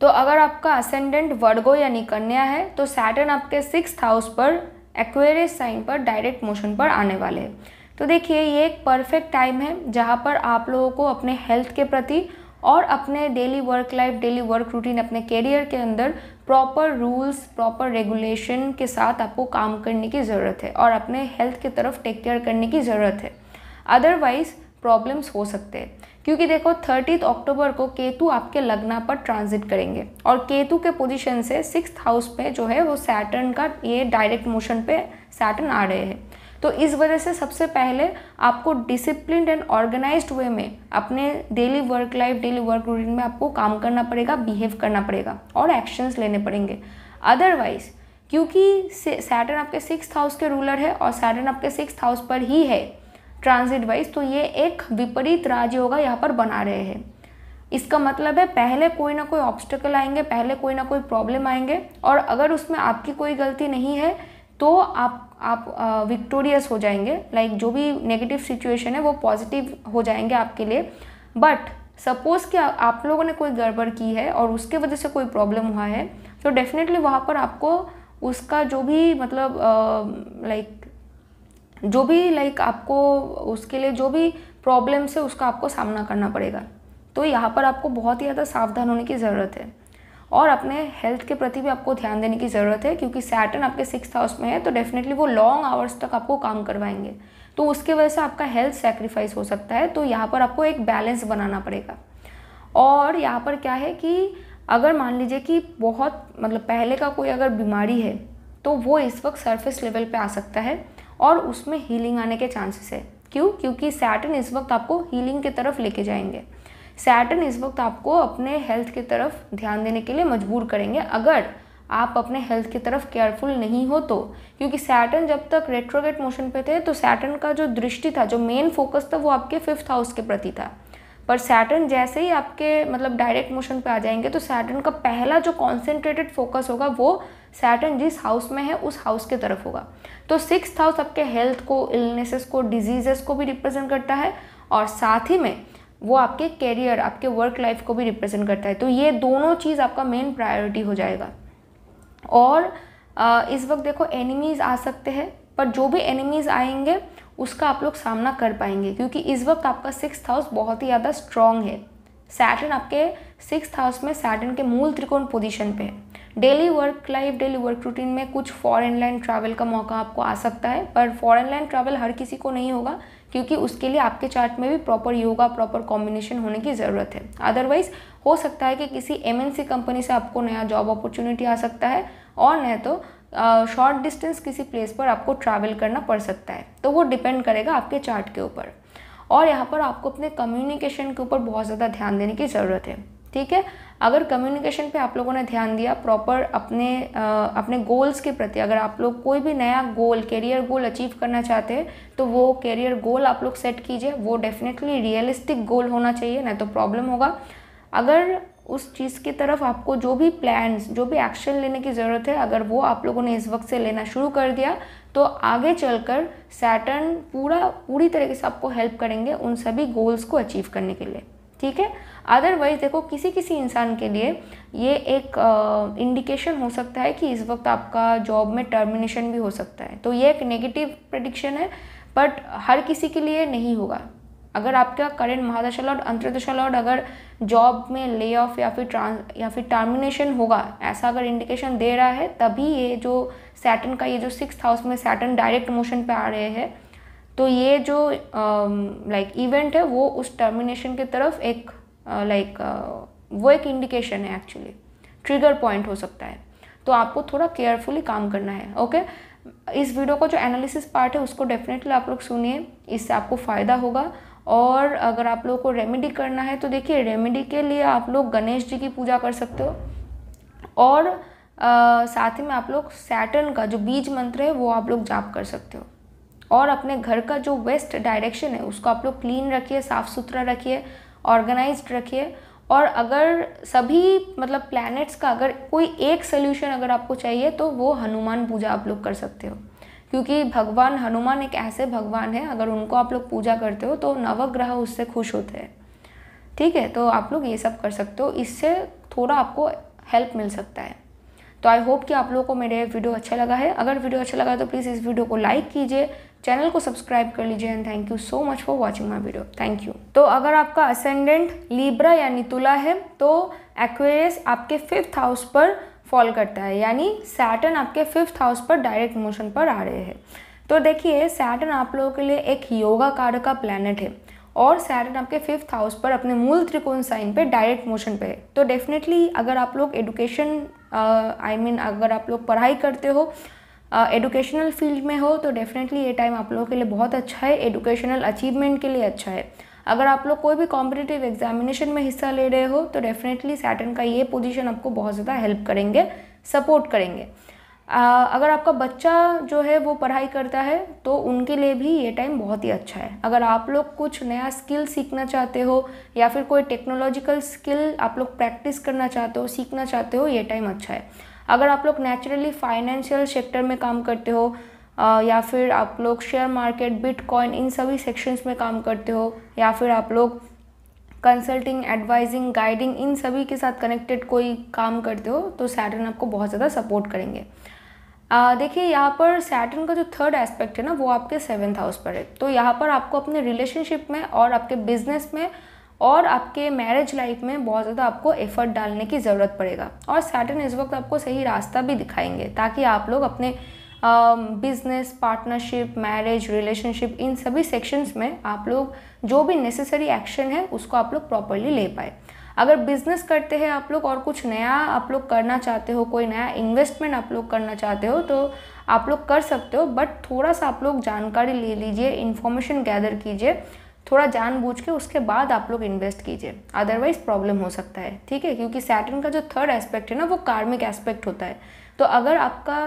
A: तो अगर आपका असेंडेंट वर्गो यानी कन्या है तो सैटर्न आपके सिक्स हाउस पर एक्वेरियस साइन पर डायरेक्ट मोशन पर आने वाले हैं तो देखिए ये एक परफेक्ट टाइम है जहाँ पर आप लोगों को अपने हेल्थ के प्रति और अपने daily work life daily work routine अपने कैरियर के अंदर प्रॉपर रूल्स प्रॉपर रेगुलेशन के साथ आपको काम करने की ज़रूरत है और अपने हेल्थ की तरफ टेक केयर करने की ज़रूरत है अदरवाइज़ प्रॉब्लम्स हो सकते हैं क्योंकि देखो थर्टीथ अक्टूबर को केतु आपके लग्ना पर ट्रांजिट करेंगे और केतु के पोजीशन से सिक्स हाउस पे जो है वो सैटर्न का ये डायरेक्ट मोशन पे सैटर्न आ रहे हैं तो इस वजह से सबसे पहले आपको डिसिप्लिन एंड ऑर्गेनाइज वे में अपने daily work life daily work routine में आपको काम करना पड़ेगा बिहेव करना पड़ेगा और एक्शंस लेने पड़ेंगे अदरवाइज क्योंकि सैटर्न आपके सिक्स हाउस के रूलर है और सैटर्न आपके सिक्स हाउस पर ही है ट्रांजिट वाइज तो ये एक विपरीत राज्य होगा यहाँ पर बना रहे हैं इसका मतलब है पहले कोई ना कोई ऑब्स्टिकल आएंगे पहले कोई ना कोई प्रॉब्लम आएंगे और अगर उसमें आपकी कोई गलती नहीं है तो आप आप विक्टोरियस हो जाएंगे लाइक जो भी नेगेटिव सिचुएशन है वो पॉजिटिव हो जाएंगे आपके लिए बट सपोज़ कि आप लोगों ने कोई गड़बड़ की है और उसके वजह से कोई प्रॉब्लम हुआ है तो डेफिनेटली वहाँ पर आपको उसका जो भी मतलब लाइक जो भी लाइक आपको उसके लिए जो भी प्रॉब्लम्स है उसका आपको सामना करना पड़ेगा तो यहाँ पर आपको बहुत ही ज़्यादा सावधान होने की ज़रूरत है और अपने हेल्थ के प्रति भी आपको ध्यान देने की ज़रूरत है क्योंकि सैटर्न आपके सिक्स हाउस में है तो डेफिनेटली वो लॉन्ग आवर्स तक आपको काम करवाएंगे तो उसके वजह से आपका हेल्थ सेक्रीफाइस हो सकता है तो यहाँ पर आपको एक बैलेंस बनाना पड़ेगा और यहाँ पर क्या है कि अगर मान लीजिए कि बहुत मतलब पहले का कोई अगर बीमारी है तो वो इस वक्त सरफेस लेवल पे आ सकता है और उसमें हीलिंग आने के चांसेस है क्यों क्योंकि सैटन इस वक्त आपको हीलिंग की तरफ लेके जाएंगे सैटन इस वक्त आपको अपने हेल्थ की तरफ ध्यान देने के लिए मजबूर करेंगे अगर आप अपने हेल्थ की तरफ केयरफुल नहीं हो तो क्योंकि सैटन जब तक रेट्रोगेट मोशन पे थे तो सैटन का जो दृष्टि था जो मेन फोकस था वो आपके फिफ्थ हाउस के प्रति था पर सैटर्न जैसे ही आपके मतलब डायरेक्ट मोशन पे आ जाएंगे तो सैटर्न का पहला जो कॉन्सेंट्रेटेड फोकस होगा वो सैटर्न जिस हाउस में है उस हाउस की तरफ होगा तो सिक्स हाउस आपके हेल्थ को इलनेसेस को डिजीजेस को भी रिप्रेजेंट करता है और साथ ही में वो आपके कैरियर आपके वर्क लाइफ को भी रिप्रेजेंट करता है तो ये दोनों चीज़ आपका मेन प्रायोरिटी हो जाएगा और इस वक्त देखो एनिमीज़ आ सकते हैं पर जो भी एनिमीज़ आएंगे उसका आप लोग सामना कर पाएंगे क्योंकि इस वक्त आपका सिक्स हाउस बहुत ही ज़्यादा स्ट्रॉन्ग है सैटर्न आपके सिक्स हाउस में सैटन के मूल त्रिकोण पोजीशन पे है daily work life daily work routine में कुछ फॉरेन लैंड ट्रैवल का मौका आपको आ सकता है पर फॉरेन लैंड ट्रैवल हर किसी को नहीं होगा क्योंकि उसके लिए आपके चार्ट में भी प्रॉपर योगा प्रॉपर कॉम्बिनेशन होने की ज़रूरत है अदरवाइज हो सकता है कि किसी एम कंपनी से आपको नया जॉब अपॉर्चुनिटी आ सकता है और न तो शॉर्ट uh, डिस्टेंस किसी प्लेस पर आपको ट्रैवल करना पड़ सकता है तो वो डिपेंड करेगा आपके चार्ट के ऊपर और यहाँ पर आपको अपने कम्युनिकेशन के ऊपर बहुत ज़्यादा ध्यान देने की ज़रूरत है ठीक है अगर कम्युनिकेशन पे आप लोगों ने ध्यान दिया प्रॉपर अपने आ, अपने गोल्स के प्रति अगर आप लोग कोई भी नया गोल कैरियर गोल अचीव करना चाहते हैं तो वो कैरियर गोल आप लोग सेट कीजिए वो डेफिनेटली रियलिस्टिक गोल होना चाहिए ना तो प्रॉब्लम होगा अगर उस चीज़ की तरफ आपको जो भी प्लान्स जो भी एक्शन लेने की ज़रूरत है अगर वो आप लोगों ने इस वक्त से लेना शुरू कर दिया तो आगे चलकर सैटर्न पूरा पूरी तरीके से आपको हेल्प करेंगे उन सभी गोल्स को अचीव करने के लिए ठीक है अदरवाइज़ देखो किसी किसी इंसान के लिए ये एक इंडिकेशन हो सकता है कि इस वक्त आपका जॉब में टर्मिनेशन भी हो सकता है तो ये एक नेगेटिव प्रडिक्शन है बट हर किसी के लिए नहीं होगा अगर आपका करेंट महादशा लॉर्ड अंतरदशा लॉर्ड अगर जॉब में ले ऑफ या फिर ट्रांस या फिर टर्मिनेशन होगा ऐसा अगर इंडिकेशन दे रहा है तभी ये जो सैटन का ये जो सिक्स हाउस में सैटन डायरेक्ट मोशन पे आ रहे हैं तो ये जो लाइक इवेंट है वो उस टर्मिनेशन की तरफ एक लाइक वो एक इंडिकेशन है एक्चुअली ट्रिगर पॉइंट हो सकता है तो आपको थोड़ा केयरफुली काम करना है ओके इस वीडियो का जो एनालिसिस पार्ट है उसको डेफिनेटली आप लोग सुनिए इससे आपको फ़ायदा होगा और अगर आप लोगों को रेमेडी करना है तो देखिए रेमेडी के लिए आप लोग गणेश जी की पूजा कर सकते हो और आ, साथ ही में आप लोग सैटर्न का जो बीज मंत्र है वो आप लोग जाप कर सकते हो और अपने घर का जो वेस्ट डायरेक्शन है उसको आप लोग क्लीन रखिए साफ़ सुथरा रखिए ऑर्गेनाइज रखिए और अगर सभी मतलब प्लैनेट्स का अगर कोई एक सोल्यूशन अगर आपको चाहिए तो वो हनुमान पूजा आप लोग कर सकते हो क्योंकि भगवान हनुमान एक ऐसे भगवान है अगर उनको आप लोग पूजा करते हो तो नवग्रह उससे खुश होते हैं ठीक है तो आप लोग ये सब कर सकते हो इससे थोड़ा आपको हेल्प मिल सकता है तो आई होप कि आप लोगों को मेरे वीडियो अच्छा लगा है अगर वीडियो अच्छा लगा तो प्लीज़ इस वीडियो को लाइक कीजिए चैनल को सब्सक्राइब कर लीजिए and thank you so much for watching my video thank you तो अगर आपका असेंडेंट लीब्रा यानी तुला है तो एक्वेरियस आपके फिफ्थ हाउस पर फॉल करता है यानी सैटन आपके फिफ्थ हाउस पर डायरेक्ट मोशन पर आ रहे हैं तो देखिए सैटन आप लोगों के लिए एक योगा कारक का प्लानट है और सैटर्न आपके फिफ्थ हाउस पर अपने मूल त्रिकोण साइन पे डायरेक्ट मोशन पे है तो डेफिनेटली अगर आप लोग एडुकेशन आई मीन अगर आप लोग पढ़ाई करते हो एडुकेशनल फील्ड में हो तो डेफिनेटली ये टाइम आप लोगों के लिए बहुत अच्छा है एडुकेशनल अचीवमेंट के लिए अच्छा है अगर आप लोग कोई भी कॉम्पिटेटिव एग्जामिनेशन में हिस्सा ले रहे हो तो डेफिनेटली सैटर्न का ये पोजीशन आपको बहुत ज़्यादा हेल्प करेंगे सपोर्ट करेंगे अगर आपका बच्चा जो है वो पढ़ाई करता है तो उनके लिए भी ये टाइम बहुत ही अच्छा है अगर आप लोग कुछ नया स्किल सीखना चाहते हो या फिर कोई टेक्नोलॉजिकल स्किल आप लोग प्रैक्टिस करना चाहते हो सीखना चाहते हो ये टाइम अच्छा है अगर आप लोग नेचुरली फाइनेंशियल सेक्टर में काम करते हो या फिर आप लोग शेयर मार्केट बिटकॉइन इन सभी सेक्शंस में काम करते हो या फिर आप लोग कंसल्टिंग एडवाइजिंग गाइडिंग इन सभी के साथ कनेक्टेड कोई काम करते हो तो सैटर्न आपको बहुत ज़्यादा सपोर्ट करेंगे देखिए यहाँ पर सैटर्न का जो थर्ड एस्पेक्ट है ना वो आपके सेवन्थ हाउस पर है तो यहाँ पर आपको अपने रिलेशनशिप में और आपके बिजनेस में और आपके मैरिज लाइफ में बहुत ज़्यादा आपको एफर्ट डालने की ज़रूरत पड़ेगा और सैटन इस वक्त आपको सही रास्ता भी दिखाएंगे ताकि आप लोग अपने बिजनेस पार्टनरशिप मैरिज रिलेशनशिप इन सभी सेक्शंस में आप लोग जो भी नेसेसरी एक्शन है उसको आप लोग प्रॉपरली ले पाए अगर बिजनेस करते हैं आप लोग और कुछ नया आप लोग करना चाहते हो कोई नया इन्वेस्टमेंट आप लोग करना चाहते हो तो आप लोग कर सकते हो बट थोड़ा सा आप लोग जानकारी ले लीजिए इन्फॉर्मेशन गैदर कीजिए थोड़ा जानबूझ के उसके बाद आप लोग इन्वेस्ट कीजिए अदरवाइज प्रॉब्लम हो सकता है ठीक है क्योंकि सैटर्न का जो थर्ड एस्पेक्ट है ना वो कार्मिक एस्पेक्ट होता है तो अगर आपका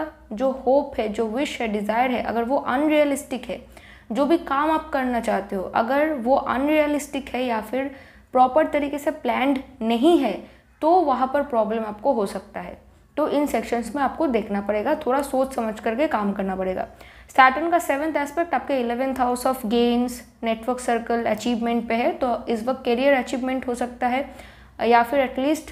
A: जो होप है जो विश है डिज़ायर है अगर वो अनरियलिस्टिक है जो भी काम आप करना चाहते हो अगर वो अनरियलिस्टिक है या फिर प्रॉपर तरीके से प्लैंड नहीं है तो वहाँ पर प्रॉब्लम आपको हो सकता है तो इन सेक्शंस में आपको देखना पड़ेगा थोड़ा सोच समझ करके काम करना पड़ेगा सैटर्न का सेवन्थ एस्पेक्ट आपके eleventh house of gains network circle achievement पे है तो इस वक्त करियर अचीवमेंट हो सकता है या फिर एटलीस्ट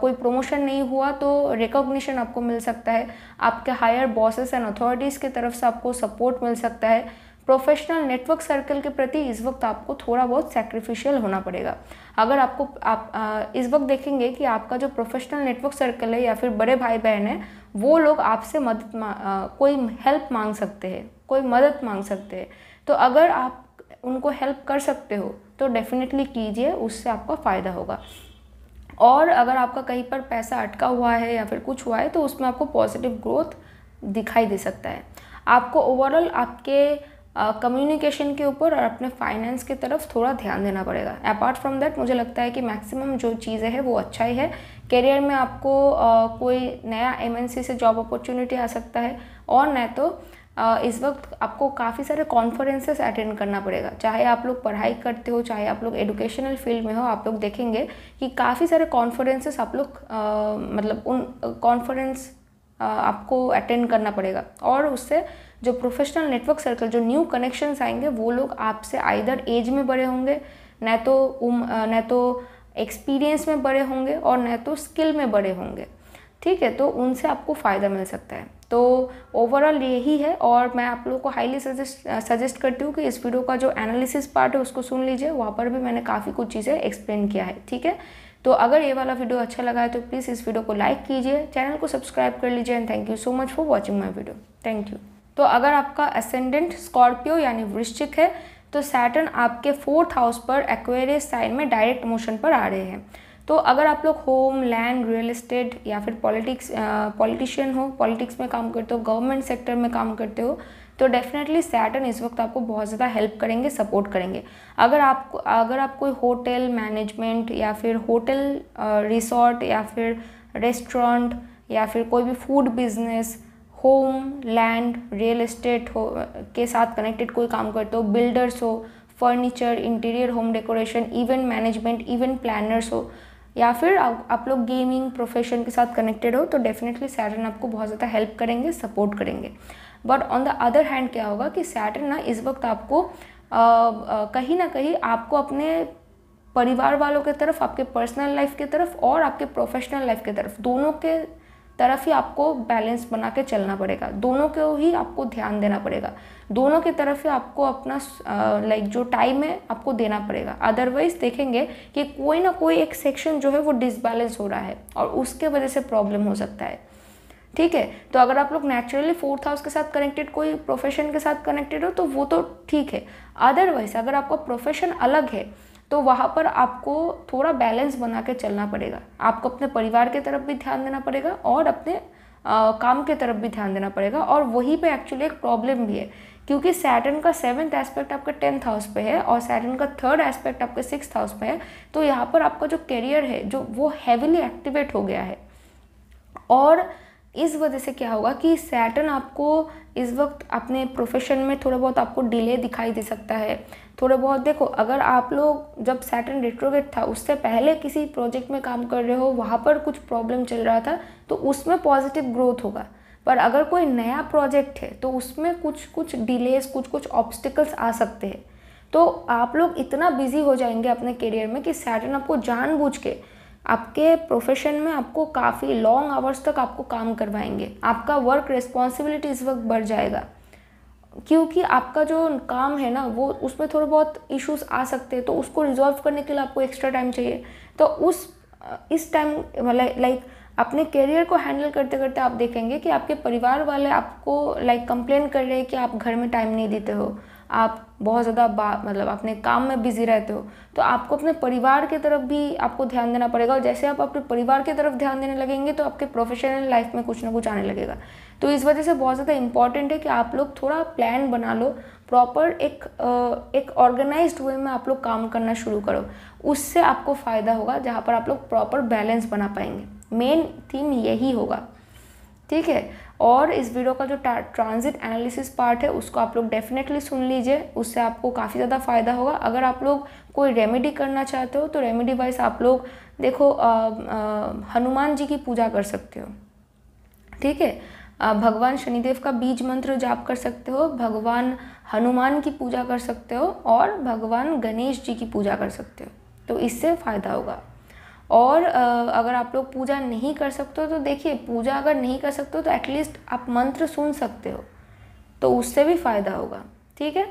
A: कोई प्रमोशन नहीं हुआ तो रिकॉग्निशन आपको मिल सकता है आपके हायर बॉसेस एंड अथॉरिटीज़ की तरफ से आपको सपोर्ट मिल सकता है प्रोफेशनल नेटवर्क सर्कल के प्रति इस वक्त आपको थोड़ा बहुत सेक्रीफिशियल होना पड़ेगा अगर आपको आप आ, इस वक्त देखेंगे कि आपका जो प्रोफेशनल नेटवर्क सर्कल है या फिर बड़े भाई बहन है वो लोग आपसे मदद आ, कोई हेल्प मांग सकते हैं कोई मदद मांग सकते हैं तो अगर आप उनको हेल्प कर सकते हो तो डेफिनेटली कीजिए उससे आपका फ़ायदा होगा और अगर आपका कहीं पर पैसा अटका हुआ है या फिर कुछ हुआ है तो उसमें आपको पॉजिटिव ग्रोथ दिखाई दे सकता है आपको ओवरऑल आपके कम्युनिकेशन के ऊपर और अपने फाइनेंस की तरफ थोड़ा ध्यान देना पड़ेगा अपार्ट फ्रॉम दैट मुझे लगता है कि मैक्सिमम जो चीज़ें हैं वो अच्छा ही है करियर में आपको आ, कोई नया एम से जॉब अपॉर्चुनिटी आ सकता है और न तो आ, इस वक्त आपको काफ़ी सारे कॉन्फ्रेंसेस अटेंड करना पड़ेगा चाहे आप लोग पढ़ाई करते हो चाहे आप लोग एडुकेशनल फील्ड में हो आप लोग देखेंगे कि काफ़ी सारे कॉन्फ्रेंसेस आप लोग मतलब उन कॉन्फ्रेंस आपको अटेंड करना पड़ेगा और उससे जो प्रोफेशनल नेटवर्क सर्कल जो न्यू कनेक्शंस आएंगे वो लोग आपसे आइधर एज में बड़े होंगे न तो उम न तो एक्सपीरियंस में बड़े होंगे और न तो स्किल में बड़े होंगे ठीक है तो उनसे आपको फ़ायदा मिल सकता है तो ओवरऑल यही है और मैं आप लोगों को हाईली सजेस्ट सजेस्ट करती हूँ कि इस वीडियो का जो एनालिसिस पार्ट है उसको सुन लीजिए वहाँ पर भी मैंने काफ़ी कुछ चीज़ें एक्सप्लेन किया है ठीक है तो अगर ये वाला वीडियो अच्छा लगा है तो प्लीज़ इस वीडियो को लाइक कीजिए चैनल को सब्सक्राइब कर लीजिए and thank you so much for watching my video thank you तो अगर आपका असेंडेंट स्कॉर्पियो यानी वृश्चिक है तो सैटर्न आपके फोर्थ हाउस पर एक्वेरियस साइन में डायरेक्ट मोशन पर आ रहे हैं तो अगर आप लोग होम लैंड रियल इस्टेट या फिर पॉलिटिक्स पॉलिटिशियन हो पॉलिटिक्स में काम करते हो गवर्नमेंट सेक्टर में काम करते हो तो डेफिनेटली सैटर्न इस वक्त आपको बहुत ज़्यादा हेल्प करेंगे सपोर्ट करेंगे अगर आप अगर आप कोई होटल मैनेजमेंट या फिर होटल रिसोर्ट या फिर रेस्टोरेंट या फिर कोई भी food business home land real estate हो के साथ कनेक्टेड कोई काम करते हो बिल्डर्स हो furniture interior home decoration event management event planners हो या फिर आ, आप लोग गेमिंग प्रोफेशन के साथ कनेक्टेड हो तो डेफिनेटली सैटर्न आपको बहुत ज़्यादा हेल्प करेंगे सपोर्ट करेंगे but on the other hand क्या होगा कि सैटर्न ना इस वक्त आपको आ, आ, कहीं ना कहीं आपको अपने परिवार वालों के तरफ आपके पर्सनल लाइफ की तरफ और आपके प्रोफेशनल लाइफ की तरफ दोनों के तरफ ही आपको बैलेंस बना के चलना पड़ेगा दोनों को ही आपको ध्यान देना पड़ेगा दोनों की तरफ ही आपको अपना लाइक जो टाइम है आपको देना पड़ेगा अदरवाइज देखेंगे कि कोई ना कोई एक सेक्शन जो है वो डिसबैलेंस हो रहा है और उसके वजह से प्रॉब्लम हो सकता है ठीक है तो अगर आप लोग नेचुरली फोर्थ हाउस के साथ कनेक्टेड कोई प्रोफेशन के साथ कनेक्टेड हो तो वो तो ठीक है अदरवाइज अगर आपका प्रोफेशन अलग है तो वहाँ पर आपको थोड़ा बैलेंस बना के चलना पड़ेगा आपको अपने परिवार की तरफ भी ध्यान देना पड़ेगा और अपने आ, काम के तरफ भी ध्यान देना पड़ेगा और वहीं पे एक्चुअली एक प्रॉब्लम भी है क्योंकि सैटर्न का सेवन्थ एस्पेक्ट आपका टेंथ हाउस पे है और सैटर्न का थर्ड एस्पेक्ट आपके सिक्स हाउस पे है तो यहाँ पर आपका जो करियर है जो वो हैविली एक्टिवेट हो गया है और इस वजह से क्या होगा कि सैटर्न आपको इस वक्त अपने प्रोफेशन में थोड़ा बहुत आपको डिले दिखाई दे सकता है थोड़े बहुत देखो अगर आप लोग जब सैटर्न रेट्रोगेट था उससे पहले किसी प्रोजेक्ट में काम कर रहे हो वहाँ पर कुछ प्रॉब्लम चल रहा था तो उसमें पॉजिटिव ग्रोथ होगा पर अगर कोई नया प्रोजेक्ट है तो उसमें कुछ कुछ डिलेज कुछ कुछ ऑब्स्टिकल्स आ सकते हैं तो आप लोग इतना बिजी हो जाएंगे अपने करियर में कि सैटर्न आपको जानबूझ के आपके प्रोफेशन में आपको काफ़ी लॉन्ग आवर्स तक आपको काम करवाएंगे आपका वर्क रिस्पॉन्सिबिलिटी इस वक्त बढ़ जाएगा क्योंकि आपका जो काम है ना वो उसमें थोड़े बहुत इश्यूज आ सकते हैं तो उसको रिजॉल्व करने के लिए आपको एक्स्ट्रा टाइम चाहिए तो उस इस टाइम मतलब, लाइक अपने करियर को हैंडल करते करते आप देखेंगे कि आपके परिवार वाले आपको लाइक कंप्लेन कर रहे हैं कि आप घर में टाइम नहीं देते हो आप बहुत ज़्यादा मतलब अपने काम में बिजी रहते हो तो आपको अपने परिवार की तरफ भी आपको ध्यान देना पड़ेगा और जैसे आप अपने परिवार की तरफ ध्यान देने लगेंगे तो आपके प्रोफेशनल लाइफ में कुछ ना कुछ आने लगेगा तो इस वजह से बहुत ज़्यादा इम्पॉर्टेंट है कि आप लोग थोड़ा प्लान बना लो प्रॉपर एक एक ऑर्गेनाइज वे में आप लोग काम करना शुरू करो उससे आपको फ़ायदा होगा जहाँ पर आप लोग प्रॉपर बैलेंस बना पाएंगे मेन थीम यही होगा ठीक है और इस वीडियो का जो ट्रांजिट एनालिसिस पार्ट है उसको आप लोग डेफिनेटली सुन लीजिए उससे आपको काफ़ी ज़्यादा फ़ायदा होगा अगर आप लोग कोई रेमेडी करना चाहते हो तो रेमेडी वाइज आप लोग देखो आ, आ, हनुमान जी की पूजा कर सकते हो ठीक है भगवान शनिदेव का बीज मंत्र जाप कर सकते हो भगवान हनुमान की पूजा कर सकते हो और भगवान गणेश जी की पूजा कर सकते हो तो इससे फ़ायदा होगा और अगर आप लोग पूजा नहीं कर सकते हो तो देखिए पूजा अगर नहीं कर सकते हो तो एटलीस्ट आप मंत्र सुन सकते हो तो उससे भी फ़ायदा होगा ठीक है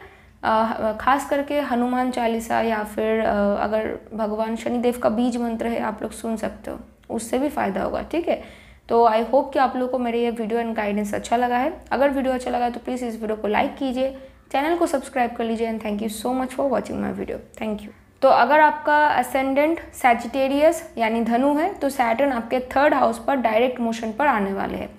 A: ख़ास करके हनुमान चालीसा या फिर अगर भगवान शनिदेव का बीज मंत्र है आप लोग सुन सकते हो उससे भी फ़ायदा होगा ठीक है तो आई होप कि आप लोगों को मेरे ये वीडियो एंड गाइडेंस अच्छा लगा है अगर वीडियो अच्छा लगा है तो प्लीज़ इस वीडियो को लाइक कीजिए चैनल को सब्सक्राइब कर लीजिए and thank you so much for watching my video thank you तो अगर आपका असेंडेंट सैजिटेरियस यानी धनु है तो सैटर्न आपके थर्ड हाउस पर डायरेक्ट मोशन पर आने वाले हैं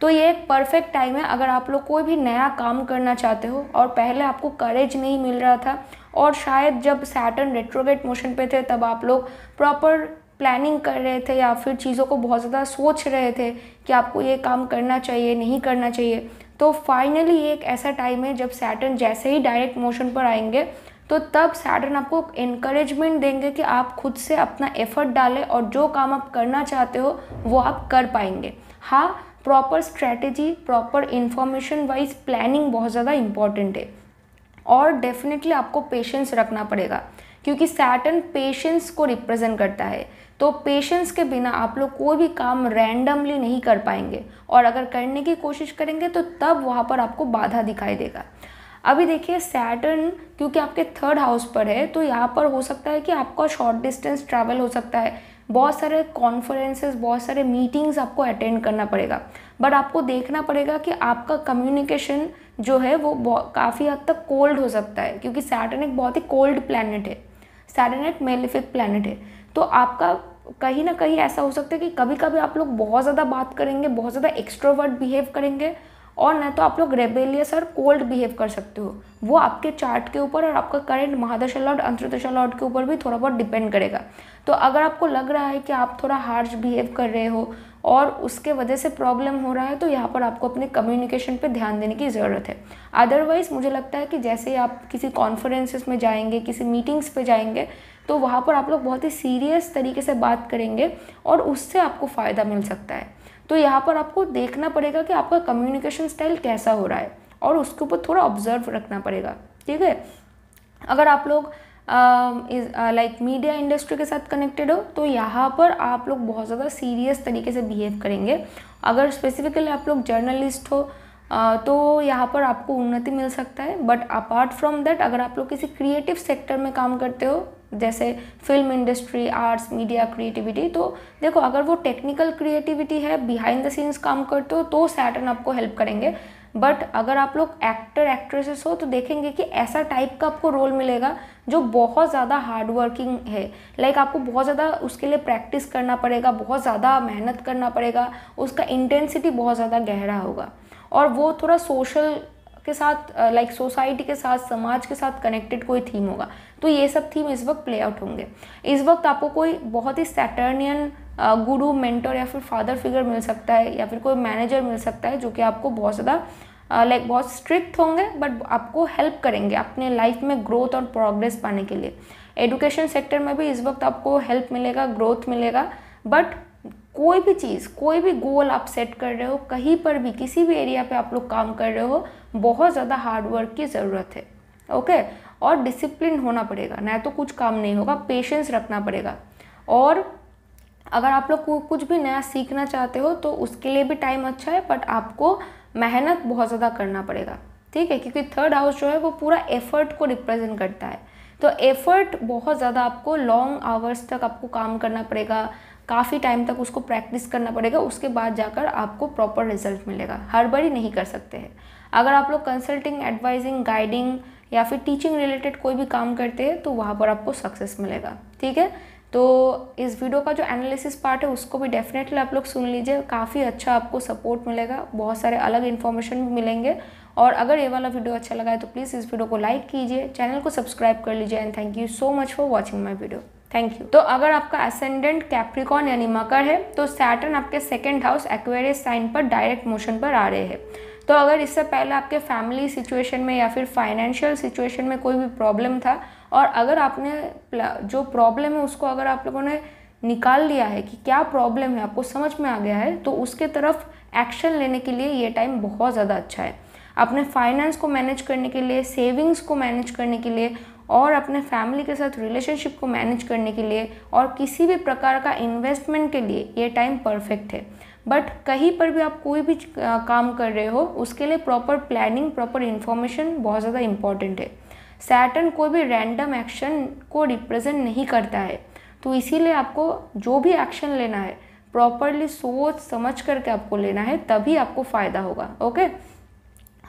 A: तो ये एक परफेक्ट टाइम है अगर आप लोग कोई भी नया काम करना चाहते हो और पहले आपको करेज नहीं मिल रहा था और शायद जब सैटर्न रेट्रोगेट मोशन पे थे तब आप लोग प्रॉपर प्लानिंग कर रहे थे या फिर चीज़ों को बहुत ज़्यादा सोच रहे थे कि आपको ये काम करना चाहिए नहीं करना चाहिए तो फाइनली एक ऐसा टाइम है जब सैटर्न जैसे ही डायरेक्ट मोशन पर आएंगे तो तब सैटर्न आपको इनक्रेजमेंट देंगे कि आप खुद से अपना एफर्ट डालें और जो काम आप करना चाहते हो वो आप कर पाएंगे हाँ proper strategy proper information wise planning बहुत ज़्यादा इम्पॉर्टेंट है और डेफिनेटली आपको पेशेंस रखना पड़ेगा क्योंकि सैटर्न पेशेंस को रिप्रेजेंट करता है तो पेशेंस के बिना आप लोग कोई भी काम रैंडमली नहीं कर पाएंगे और अगर करने की कोशिश करेंगे तो तब वहाँ पर आपको बाधा दिखाई देगा अभी देखिए सैटर्न क्योंकि आपके थर्ड हाउस पर है तो यहाँ पर हो सकता है कि आपका शॉर्ट डिस्टेंस ट्रैवल हो सकता है बहुत सारे कॉन्फ्रेंसेस बहुत सारे मीटिंग्स आपको अटेंड करना पड़ेगा बट आपको देखना पड़ेगा कि आपका कम्युनिकेशन जो है वो काफ़ी हद तक कोल्ड हो सकता है क्योंकि सैटर्न एक बहुत ही कोल्ड प्लानट है सैटर्न एक मेलिफिक प्लानट है तो आपका कहीं ना कहीं ऐसा हो सकता है कि कभी कभी आप लोग बहुत ज़्यादा बात करेंगे बहुत ज़्यादा एक्स्ट्रोवर्ट बिहेव करेंगे और ना तो आप लोग रेबेलियस और कोल्ड बिहेव कर सकते हो वो आपके चार्ट के ऊपर और आपका करेंट महादशा लॉर्ड अंतरदशा लॉर्ड के ऊपर भी थोड़ा बहुत डिपेंड करेगा तो अगर आपको लग रहा है कि आप थोड़ा हार्श बिहेव कर रहे हो और उसके वजह से प्रॉब्लम हो रहा है तो यहाँ पर आपको अपने कम्युनिकेशन पे ध्यान देने की ज़रूरत है अदरवाइज़ मुझे लगता है कि जैसे आप किसी कॉन्फ्रेंसेस में जाएंगे किसी मीटिंग्स पे जाएंगे तो वहाँ पर आप लोग बहुत ही सीरियस तरीके से बात करेंगे और उससे आपको फ़ायदा मिल सकता है तो यहाँ पर आपको देखना पड़ेगा कि आपका कम्युनिकेशन स्टाइल कैसा हो रहा है और उसके ऊपर थोड़ा ऑब्जर्व रखना पड़ेगा ठीक है अगर आप लोग लाइक मीडिया इंडस्ट्री के साथ कनेक्टेड हो तो यहाँ पर आप लोग बहुत ज़्यादा सीरियस तरीके से बिहेव करेंगे अगर स्पेसिफिकली आप लोग जर्नलिस्ट हो तो यहाँ पर आपको उन्नति मिल सकता है बट अपार्ट फ्रॉम दैट अगर आप लोग किसी क्रिएटिव सेक्टर में काम करते हो जैसे film industry arts media creativity तो देखो अगर वो टेक्निकल क्रिएटिविटी है बिहाइंड द सीन्स काम करते हो तो सैटर्न आपको हेल्प करेंगे बट अगर आप लोग एक्टर एक्ट्रेसेस हो तो देखेंगे कि ऐसा टाइप का आपको रोल मिलेगा जो बहुत ज़्यादा हार्ड वर्किंग है लाइक like आपको बहुत ज़्यादा उसके लिए प्रैक्टिस करना पड़ेगा बहुत ज़्यादा मेहनत करना पड़ेगा उसका इंटेंसिटी बहुत ज़्यादा गहरा होगा और वो थोड़ा सोशल के साथ लाइक like, सोसाइटी के साथ समाज के साथ कनेक्टेड कोई थीम होगा तो ये सब थीम इस वक्त प्ले आउट होंगे इस वक्त आपको कोई बहुत ही सैटर्नियन गुरु मेंटर या फिर फादर फिगर मिल सकता है या फिर कोई मैनेजर मिल सकता है जो कि आपको बहुत ज़्यादा लाइक like, बहुत स्ट्रिक्ट होंगे बट आपको हेल्प करेंगे अपने लाइफ में ग्रोथ और प्रोग्रेस पाने के लिए एडुकेशन सेक्टर में भी इस वक्त आपको हेल्प मिलेगा ग्रोथ मिलेगा बट कोई भी चीज़ कोई भी गोल आप सेट कर रहे हो कहीं पर भी किसी भी एरिया पे आप लोग काम कर रहे हो बहुत ज़्यादा हार्डवर्क की ज़रूरत है ओके और डिसिप्लिन होना पड़ेगा नहीं तो कुछ काम नहीं होगा पेशेंस रखना पड़ेगा और अगर आप लोग कुछ भी नया सीखना चाहते हो तो उसके लिए भी टाइम अच्छा है बट आपको मेहनत बहुत ज़्यादा करना पड़ेगा ठीक है क्योंकि थर्ड हाउस जो है वो पूरा एफर्ट को रिप्रेजेंट करता है तो एफर्ट बहुत ज़्यादा आपको लॉन्ग आवर्स तक आपको काम करना पड़ेगा काफ़ी टाइम तक उसको प्रैक्टिस करना पड़ेगा उसके बाद जाकर आपको प्रॉपर रिजल्ट मिलेगा हर बारी नहीं कर सकते हैं अगर आप लोग कंसल्टिंग एडवाइजिंग गाइडिंग या फिर टीचिंग रिलेटेड कोई भी काम करते हैं तो वहाँ पर आपको सक्सेस मिलेगा ठीक है तो इस वीडियो का जो एनालिसिस पार्ट है उसको भी डेफिनेटली आप लोग सुन लीजिए काफ़ी अच्छा आपको सपोर्ट मिलेगा बहुत सारे अलग इन्फॉर्मेशन भी मिलेंगे और अगर ये वाला वीडियो अच्छा लगा है तो प्लीज़ इस वीडियो को लाइक कीजिए चैनल को सब्सक्राइब कर लीजिए and thank you so much for watching my video thank you तो अगर आपका असेंडेंट कैप्रिकॉन यानी मकर है तो सैटर्न आपके सेकेंड हाउस एक्वेरियस साइन पर डायरेक्ट मोशन पर आ रहे हैं तो अगर इससे पहले आपके फैमिली सिचुएशन में या फिर फाइनेंशियल सिचुएशन में कोई भी प्रॉब्लम था और अगर आपने जो प्रॉब्लम है उसको अगर आप लोगों ने निकाल लिया है कि क्या प्रॉब्लम है आपको समझ में आ गया है तो उसके तरफ एक्शन लेने के लिए ये टाइम बहुत ज़्यादा अच्छा है अपने फाइनेंस को मैनेज करने के लिए सेविंग्स को मैनेज करने के लिए और अपने फैमिली के साथ रिलेशनशिप को मैनेज करने के लिए और किसी भी प्रकार का इन्वेस्टमेंट के लिए ये टाइम परफेक्ट है बट कहीं पर भी आप कोई भी काम कर रहे हो उसके लिए प्रॉपर प्लानिंग प्रॉपर इन्फॉर्मेशन बहुत ज़्यादा इम्पॉर्टेंट है सैटन कोई भी रैंडम एक्शन को रिप्रेजेंट नहीं करता है तो इसीलिए आपको जो भी एक्शन लेना है प्रॉपरली सोच समझ करके आपको लेना है तभी आपको फ़ायदा होगा ओके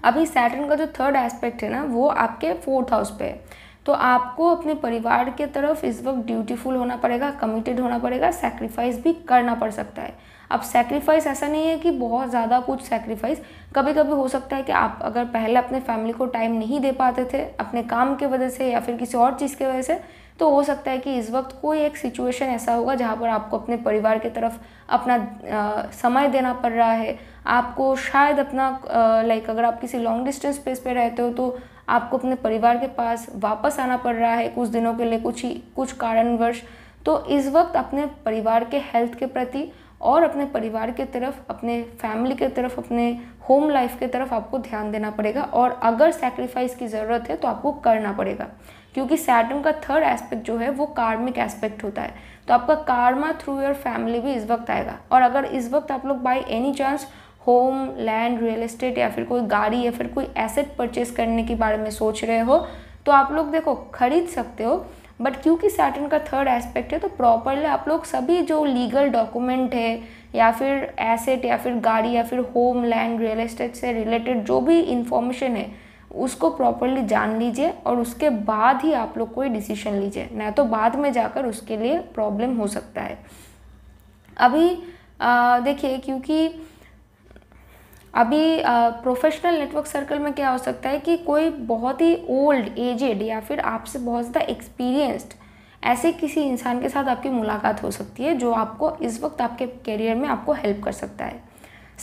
A: अभी सैटन का जो थर्ड एस्पेक्ट है ना वो आपके फोर्थ हाउस पे है तो आपको अपने परिवार के तरफ इस वक्त ड्यूटीफुल होना पड़ेगा कमिटेड होना पड़ेगा सेक्रीफाइस भी करना पड़ सकता है अब सेक्रीफाइस ऐसा नहीं है कि बहुत ज़्यादा कुछ सेक्रीफाइस कभी कभी हो सकता है कि आप अगर पहले अपने फैमिली को टाइम नहीं दे पाते थे अपने काम के वजह से या फिर किसी और चीज़ की वजह से तो हो सकता है कि इस वक्त कोई एक सिचुएशन ऐसा होगा जहाँ पर आपको अपने परिवार की तरफ अपना आ, समय देना पड़ रहा है आपको शायद अपना लाइक अगर आप किसी लॉन्ग डिस्टेंस प्लेस पे रहते हो तो आपको अपने परिवार के पास वापस आना पड़ रहा है कुछ दिनों के लिए कुछ ही कुछ कारणवश तो इस वक्त अपने परिवार के हेल्थ के प्रति और अपने परिवार के तरफ अपने फैमिली के तरफ अपने होम लाइफ के तरफ आपको ध्यान देना पड़ेगा और अगर सेक्रीफाइस की ज़रूरत है तो आपको करना पड़ेगा क्योंकि सैटर्न का थर्ड एस्पेक्ट जो है वो कार्मिक एस्पेक्ट होता है तो आपका कार्मा थ्रू योर फैमिली भी इस वक्त आएगा और अगर इस वक्त आप लोग by any chance home land real estate या फिर कोई गाड़ी या फिर कोई एसेट परचेज करने के बारे में सोच रहे हो तो आप लोग देखो खरीद सकते हो बट क्योंकि सैटर्न का थर्ड एस्पेक्ट है तो प्रॉपरली आप लोग सभी जो लीगल डॉक्यूमेंट है या फिर एसेट या फिर गाड़ी या फिर होम लैंड रियल इस्टेट से रिलेटेड जो भी इंफॉर्मेशन है उसको प्रॉपरली जान लीजिए और उसके बाद ही आप लोग कोई डिसीजन लीजिए ना तो बाद में जाकर उसके लिए प्रॉब्लम हो सकता है अभी देखिए क्योंकि अभी प्रोफेशनल नेटवर्क सर्कल में क्या हो सकता है कि कोई बहुत ही ओल्ड एजेड या फिर आपसे बहुत ज़्यादा एक्सपीरियंस्ड ऐसे किसी इंसान के साथ आपकी मुलाकात हो सकती है जो आपको इस वक्त आपके करियर में आपको हेल्प कर सकता है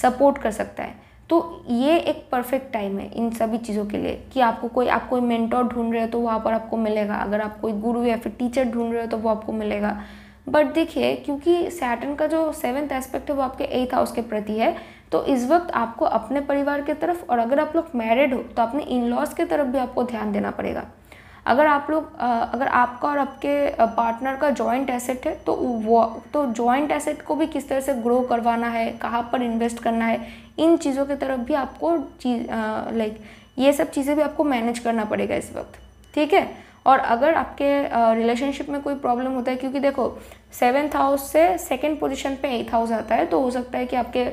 A: सपोर्ट कर सकता है तो ये एक परफेक्ट टाइम है इन सभी चीज़ों के लिए कि आपको कोई आप कोई मेंटोर ढूंढ रहे हो तो वहाँ पर आपको मिलेगा अगर आप कोई गुरु या फिर टीचर ढूंढ रहे हो तो वो आपको मिलेगा बट देखिए क्योंकि सैटन का जो सेवन्थ एस्पेक्ट है वो आपके एथ हाउस के प्रति है तो इस वक्त आपको अपने परिवार की तरफ और अगर आप लोग मैरिड हो तो अपने इन लॉज की तरफ भी आपको ध्यान देना पड़ेगा अगर आप लोग अगर आपका और आपके पार्टनर का जॉइंट एसेट है तो वो तो जॉइंट एसेट को भी किस तरह से ग्रो करवाना है कहाँ पर इन्वेस्ट करना है इन चीज़ों की तरफ भी आपको चीज लाइक ये सब चीज़ें भी आपको मैनेज करना पड़ेगा इस वक्त ठीक है और अगर आपके रिलेशनशिप में कोई प्रॉब्लम होता है क्योंकि देखो सेवेंथ हाउस से सेकेंड पोजिशन पर एट हाउस आता है तो हो सकता है कि आपके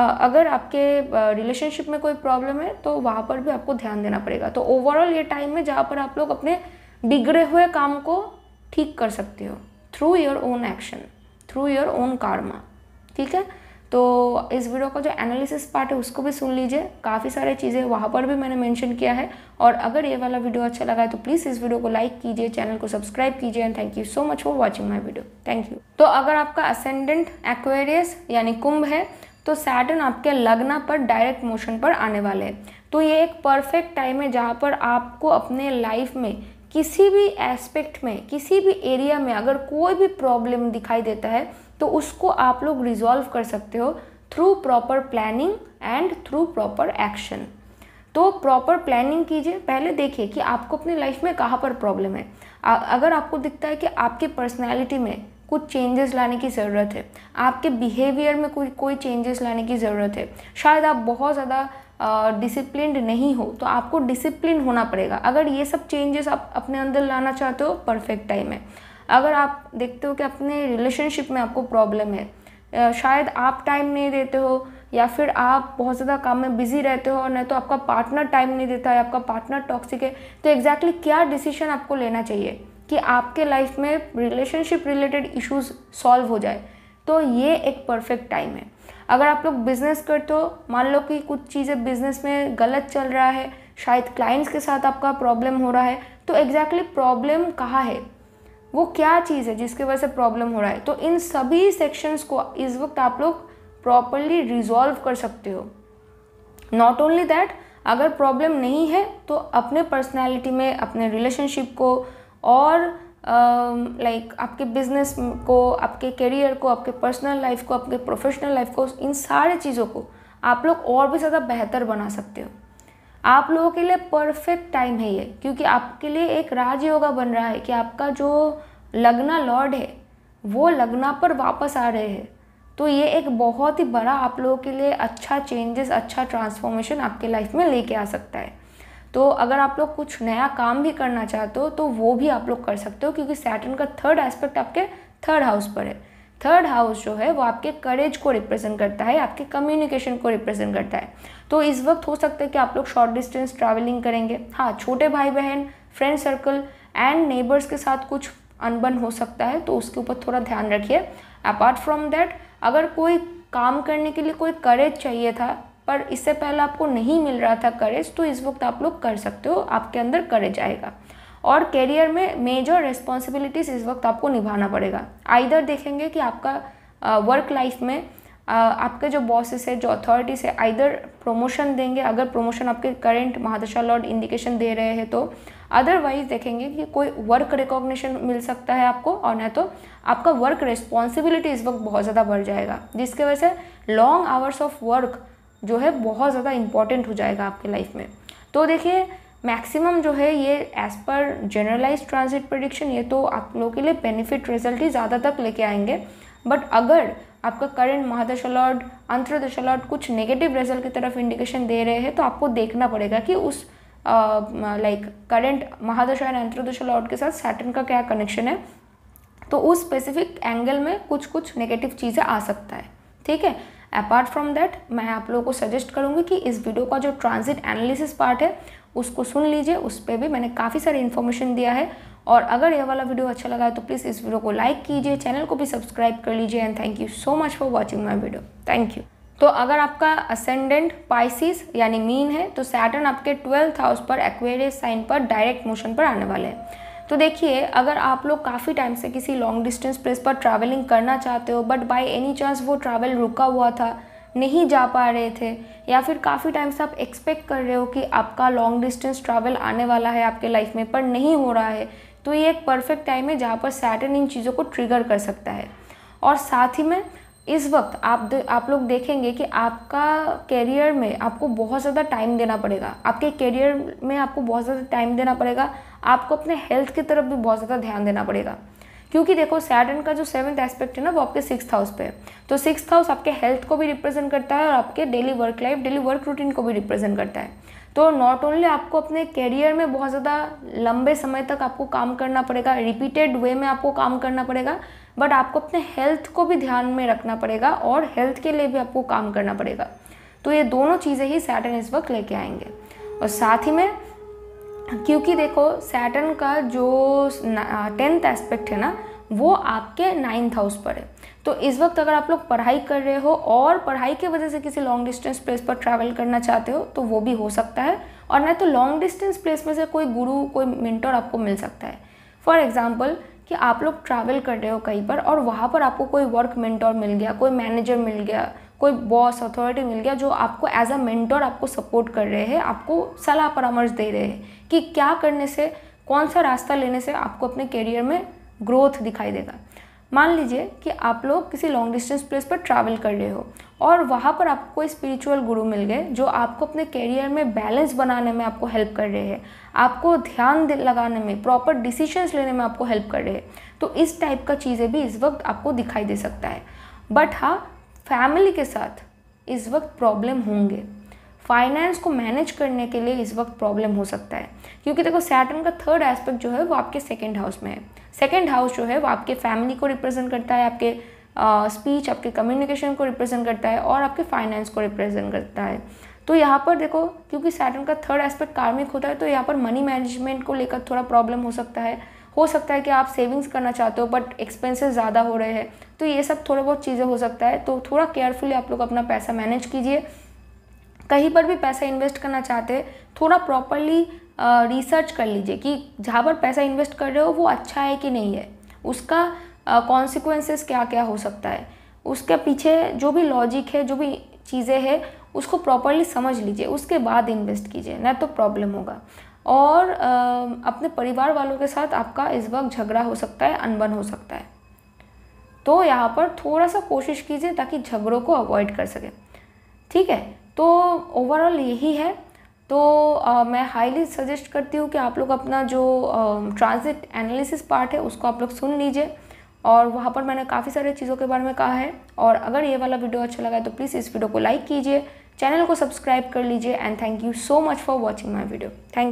A: अगर आपके रिलेशनशिप में कोई प्रॉब्लम है तो वहाँ पर भी आपको ध्यान देना पड़ेगा तो ओवरऑल ये टाइम है जहाँ पर आप लोग अपने बिगड़े हुए काम को ठीक कर सकते हो through your own action through your own karma ठीक है तो इस वीडियो का जो एनालिसिस पार्ट है उसको भी सुन लीजिए काफ़ी सारी चीज़ें वहाँ पर भी मैंने मेंशन किया है और अगर ये वाला वीडियो अच्छा लगा है तो प्लीज़ इस वीडियो को लाइक कीजिए चैनल को सब्सक्राइब कीजिए and thank you so much for watching my video thank you तो अगर आपका असेंडेंट एक्वेरियस यानी कुंभ है तो सैटर्न आपके लगना पर डायरेक्ट मोशन पर आने वाले हैं तो ये एक परफेक्ट टाइम है जहाँ पर आपको अपने लाइफ में किसी भी एस्पेक्ट में किसी भी एरिया में अगर कोई भी प्रॉब्लम दिखाई देता है तो उसको आप लोग रिजॉल्व कर सकते हो through proper planning and through proper action तो प्रॉपर प्लानिंग कीजिए पहले देखिए कि आपको अपनी लाइफ में कहाँ पर प्रॉब्लम है अगर आपको दिखता है कि आपकी पर्सनैलिटी में कुछ चेंजेस लाने की ज़रूरत है आपके बिहेवियर में कोई कोई चेंजेस लाने की ज़रूरत है शायद आप बहुत ज़्यादा डिसिप्लिन नहीं हो तो आपको डिसिप्लिन होना पड़ेगा अगर ये सब चेंजेस आप अपने अंदर लाना चाहते हो परफेक्ट टाइम है अगर आप देखते हो कि अपने रिलेशनशिप में आपको प्रॉब्लम है शायद आप टाइम नहीं देते हो या फिर आप बहुत ज़्यादा काम में बिजी रहते हो और नहीं तो आपका पार्टनर टाइम नहीं देता है आपका पार्टनर टॉक्सिक है तो एग्जैक्टली exactly क्या डिसीजन आपको लेना चाहिए कि आपके लाइफ में रिलेशनशिप रिलेटेड इश्यूज सॉल्व हो जाए तो ये एक परफेक्ट टाइम है अगर आप लोग बिजनेस करते हो मान लो कि कुछ चीज़ें बिजनेस में गलत चल रहा है शायद क्लाइंट्स के साथ आपका प्रॉब्लम हो रहा है तो एग्जैक्टली प्रॉब्लम कहाँ है वो क्या चीज़ है जिसकी वजह से प्रॉब्लम हो रहा है तो इन सभी सेक्शंस को इस वक्त आप लोग प्रॉपरली रिजॉल्व कर सकते हो नॉट ओनली दैट अगर प्रॉब्लम नहीं है तो अपने पर्सनालिटी में अपने रिलेशनशिप को और लाइक uh, like, आपके बिजनेस को आपके करियर को आपके पर्सनल लाइफ को आपके प्रोफेशनल लाइफ को इन सारे चीज़ों को आप लोग और भी ज़्यादा बेहतर बना सकते हो आप लोगों के लिए परफेक्ट टाइम है ये क्योंकि आपके लिए एक राजयोगा बन रहा है कि आपका जो लगना लॉर्ड है वो लगना पर वापस आ रहे हैं तो ये एक बहुत ही बड़ा आप लोगों के लिए अच्छा चेंजेस अच्छा ट्रांसफॉर्मेशन आपके लाइफ में लेके आ सकता है तो अगर आप लोग कुछ नया काम भी करना चाहते हो तो वो भी आप लोग कर सकते हो क्योंकि सैटर्न का थर्ड एस्पेक्ट आपके थर्ड हाउस पर है थर्ड हाउस जो है वो आपके करेज को रिप्रेजेंट करता है आपके कम्युनिकेशन को रिप्रेजेंट करता है तो इस वक्त हो सकता है कि आप लोग शॉर्ट डिस्टेंस ट्रैवलिंग करेंगे हाँ छोटे भाई बहन फ्रेंड सर्कल एंड नेबर्स के साथ कुछ अनबन हो सकता है तो उसके ऊपर थोड़ा ध्यान रखिए अपार्ट फ्रॉम दैट अगर कोई काम करने के लिए कोई करेज चाहिए था पर इससे पहले आपको नहीं मिल रहा था करेज तो इस वक्त आप लोग कर सकते हो आपके अंदर करेज आएगा और करियर में मेजर रिस्पॉन्सिबिलिटीज़ इस वक्त आपको निभाना पड़ेगा आइधर देखेंगे कि आपका वर्क लाइफ में आपके जो बॉसेस है जो अथॉरिटीज़ है आइधर प्रमोशन देंगे अगर प्रमोशन आपके करेंट महादशा लॉर्ड इंडिकेशन दे रहे हैं तो अदरवाइज देखेंगे कि कोई वर्क रिकॉग्निशन मिल सकता है आपको और न तो आपका वर्क रिस्पॉन्सिबिलिटी इस वक्त बहुत ज़्यादा बढ़ जाएगा जिसके वजह से लॉन्ग आवर्स ऑफ वर्क जो है बहुत ज़्यादा इम्पॉर्टेंट हो जाएगा आपके लाइफ में तो देखिए मैक्सिमम जो है ये as per generalise transit prediction ये तो आप लोगों के लिए बेनिफिट रिजल्ट ही ज़्यादा तक लेके आएंगे बट अगर आपका करंट महादशा लॉर्ड अंतरदशा लॉर्ड कुछ नेगेटिव रिजल्ट की तरफ इंडिकेशन दे रहे हैं तो आपको देखना पड़ेगा कि उस लाइक करंट महादशा एंड अंतरदशा लॉर्ड के साथ सैटन का क्या कनेक्शन है तो उस स्पेसिफिक एंगल में कुछ कुछ नेगेटिव चीज़ें आ सकता है ठीक है अपार्ट फ्रॉम दैट मैं आप लोगों को सजेस्ट करूँगी कि इस वीडियो का जो ट्रांजिट एनालिसिस पार्ट है उसको सुन लीजिए उस पर भी मैंने काफ़ी सारी इन्फॉर्मेशन दिया है और अगर ये वाला वीडियो अच्छा लगा है तो प्लीज़ इस वीडियो को लाइक कीजिए चैनल को भी सब्सक्राइब कर लीजिए and thank you so much for watching my video thank you तो अगर आपका असेंडेंट पाइसिस यानी मीन है तो सैटर्न आपके ट्वेल्थ हाउस पर एक्वेरियस साइन पर डायरेक्ट मोशन पर आने वाले हैं तो देखिए अगर आप लोग काफ़ी टाइम से किसी लॉन्ग डिस्टेंस प्लेस पर ट्रैवलिंग करना चाहते हो बट बाय एनी चांस वो ट्रैवल रुका हुआ था नहीं जा पा रहे थे या फिर काफ़ी टाइम से आप एक्सपेक्ट कर रहे हो कि आपका लॉन्ग डिस्टेंस ट्रैवल आने वाला है आपके लाइफ में पर नहीं हो रहा है तो ये एक परफेक्ट टाइम है जहाँ पर सैटन इन चीज़ों को ट्रिगर कर सकता है और साथ ही में इस वक्त आप दे, आप लोग देखेंगे कि आपका कैरियर में आपको बहुत ज़्यादा टाइम देना पड़ेगा आपके कैरियर में आपको बहुत ज़्यादा टाइम देना पड़ेगा आपको अपने हेल्थ की तरफ भी बहुत ज़्यादा ध्यान देना पड़ेगा क्योंकि देखो सैटर्न का जो सेवन्थ एस्पेक्ट है ना वो आपके सिक्स हाउस पे है तो सिक्स हाउस आपके हेल्थ को भी रिप्रेजेंट करता है और आपके daily work life daily work routine को भी रिप्रेजेंट करता है तो नॉट ओनली आपको अपने कैरियर में बहुत ज़्यादा लंबे समय तक आपको काम करना पड़ेगा रिपीटेड वे में आपको काम करना पड़ेगा बट आपको अपने हेल्थ को भी ध्यान में रखना पड़ेगा और हेल्थ के लिए भी आपको काम करना पड़ेगा तो ये दोनों चीज़ें ही सैटन इस वक्त लेके आएंगे और साथ ही में क्योंकि देखो सैटन का जो टेंथ एस्पेक्ट है ना वो आपके नाइन्थ हाउस पर है तो इस वक्त अगर आप लोग पढ़ाई कर रहे हो और पढ़ाई की वजह से किसी लॉन्ग डिस्टेंस प्लेस पर ट्रैवल करना चाहते हो तो वो भी हो सकता है और नहीं तो लॉन्ग डिस्टेंस प्लेस में से कोई गुरु कोई मेंटर आपको मिल सकता है फॉर एग्ज़ाम्पल कि आप लोग ट्रैवल कर रहे हो कहीं पर और वहाँ पर आपको कोई वर्क मेंटोर मिल गया कोई मैनेजर मिल गया कोई बॉस अथॉरिटी मिल गया जो आपको एज अ मेंटोर आपको सपोर्ट कर रहे हैं आपको सलाह परामर्श दे रहे हैं कि क्या करने से कौन सा रास्ता लेने से आपको अपने करियर में ग्रोथ दिखाई देगा मान लीजिए कि आप लोग किसी लॉन्ग डिस्टेंस प्लेस पर ट्रैवल कर रहे हो और वहाँ पर आपको कोई स्पिरिचुअल गुरु मिल गए जो आपको अपने कैरियर में बैलेंस बनाने में आपको हेल्प कर रहे हैं आपको ध्यान लगाने में प्रॉपर डिसीशंस लेने में आपको हेल्प कर रहे हैं तो इस टाइप का चीज़ें भी इस वक्त आपको दिखाई दे सकता है बट हाँ फैमिली के साथ इस वक्त प्रॉब्लम होंगे फाइनेंस को मैनेज करने के लिए इस वक्त प्रॉब्लम हो सकता है क्योंकि देखो सैटर्न का थर्ड एस्पेक्ट जो है वो आपके सेकेंड हाउस में है सेकेंड हाउस जो है वो आपके फैमिली को रिप्रेजेंट करता है आपके स्पीच uh, आपके कम्युनिकेशन को रिप्रेजेंट करता है और आपके फाइनेंस को रिप्रेजेंट करता है तो यहाँ पर देखो क्योंकि सैटर्न का थर्ड एस्पेक्ट कार्मिक होता है तो यहाँ पर मनी मैनेजमेंट को लेकर थोड़ा प्रॉब्लम हो सकता है हो सकता है कि आप सेविंग्स करना चाहते हो बट एक्सपेंसेस ज़्यादा हो रहे हैं तो ये सब थोड़ा बहुत चीज़ें हो सकता है तो थोड़ा केयरफुली आप लोग अपना पैसा मैनेज कीजिए कहीं पर भी पैसा इन्वेस्ट करना चाहते हैं थोड़ा प्रॉपरली रिसर्च कर लीजिए कि जहाँ पर पैसा इन्वेस्ट कर रहे हो वो अच्छा है कि नहीं है उसका कॉन्सिक्वेंसेस क्या क्या हो सकता है उसके पीछे जो भी लॉजिक है जो भी चीज़ें हैं उसको प्रॉपरली समझ लीजिए उसके बाद इन्वेस्ट कीजिए ना तो प्रॉब्लम होगा और आ, अपने परिवार वालों के साथ आपका इस वक्त झगड़ा हो सकता है अनबन हो सकता है तो यहाँ पर थोड़ा सा कोशिश कीजिए ताकि झगड़ों को अवॉइड कर सकें ठीक है तो ओवरऑल यही है तो आ, मैं हाईली सजेस्ट करती हूँ कि आप लोग अपना जो ट्रांजिट एनालिसिस पार्ट है उसको आप लोग सुन लीजिए और वहाँ पर मैंने काफ़ी सारे चीज़ों के बारे में कहा है और अगर ये वाला वीडियो अच्छा लगा है तो प्लीज़ इस वीडियो को लाइक कीजिए चैनल को सब्सक्राइब कर लीजिए and thank you so much for watching my video thank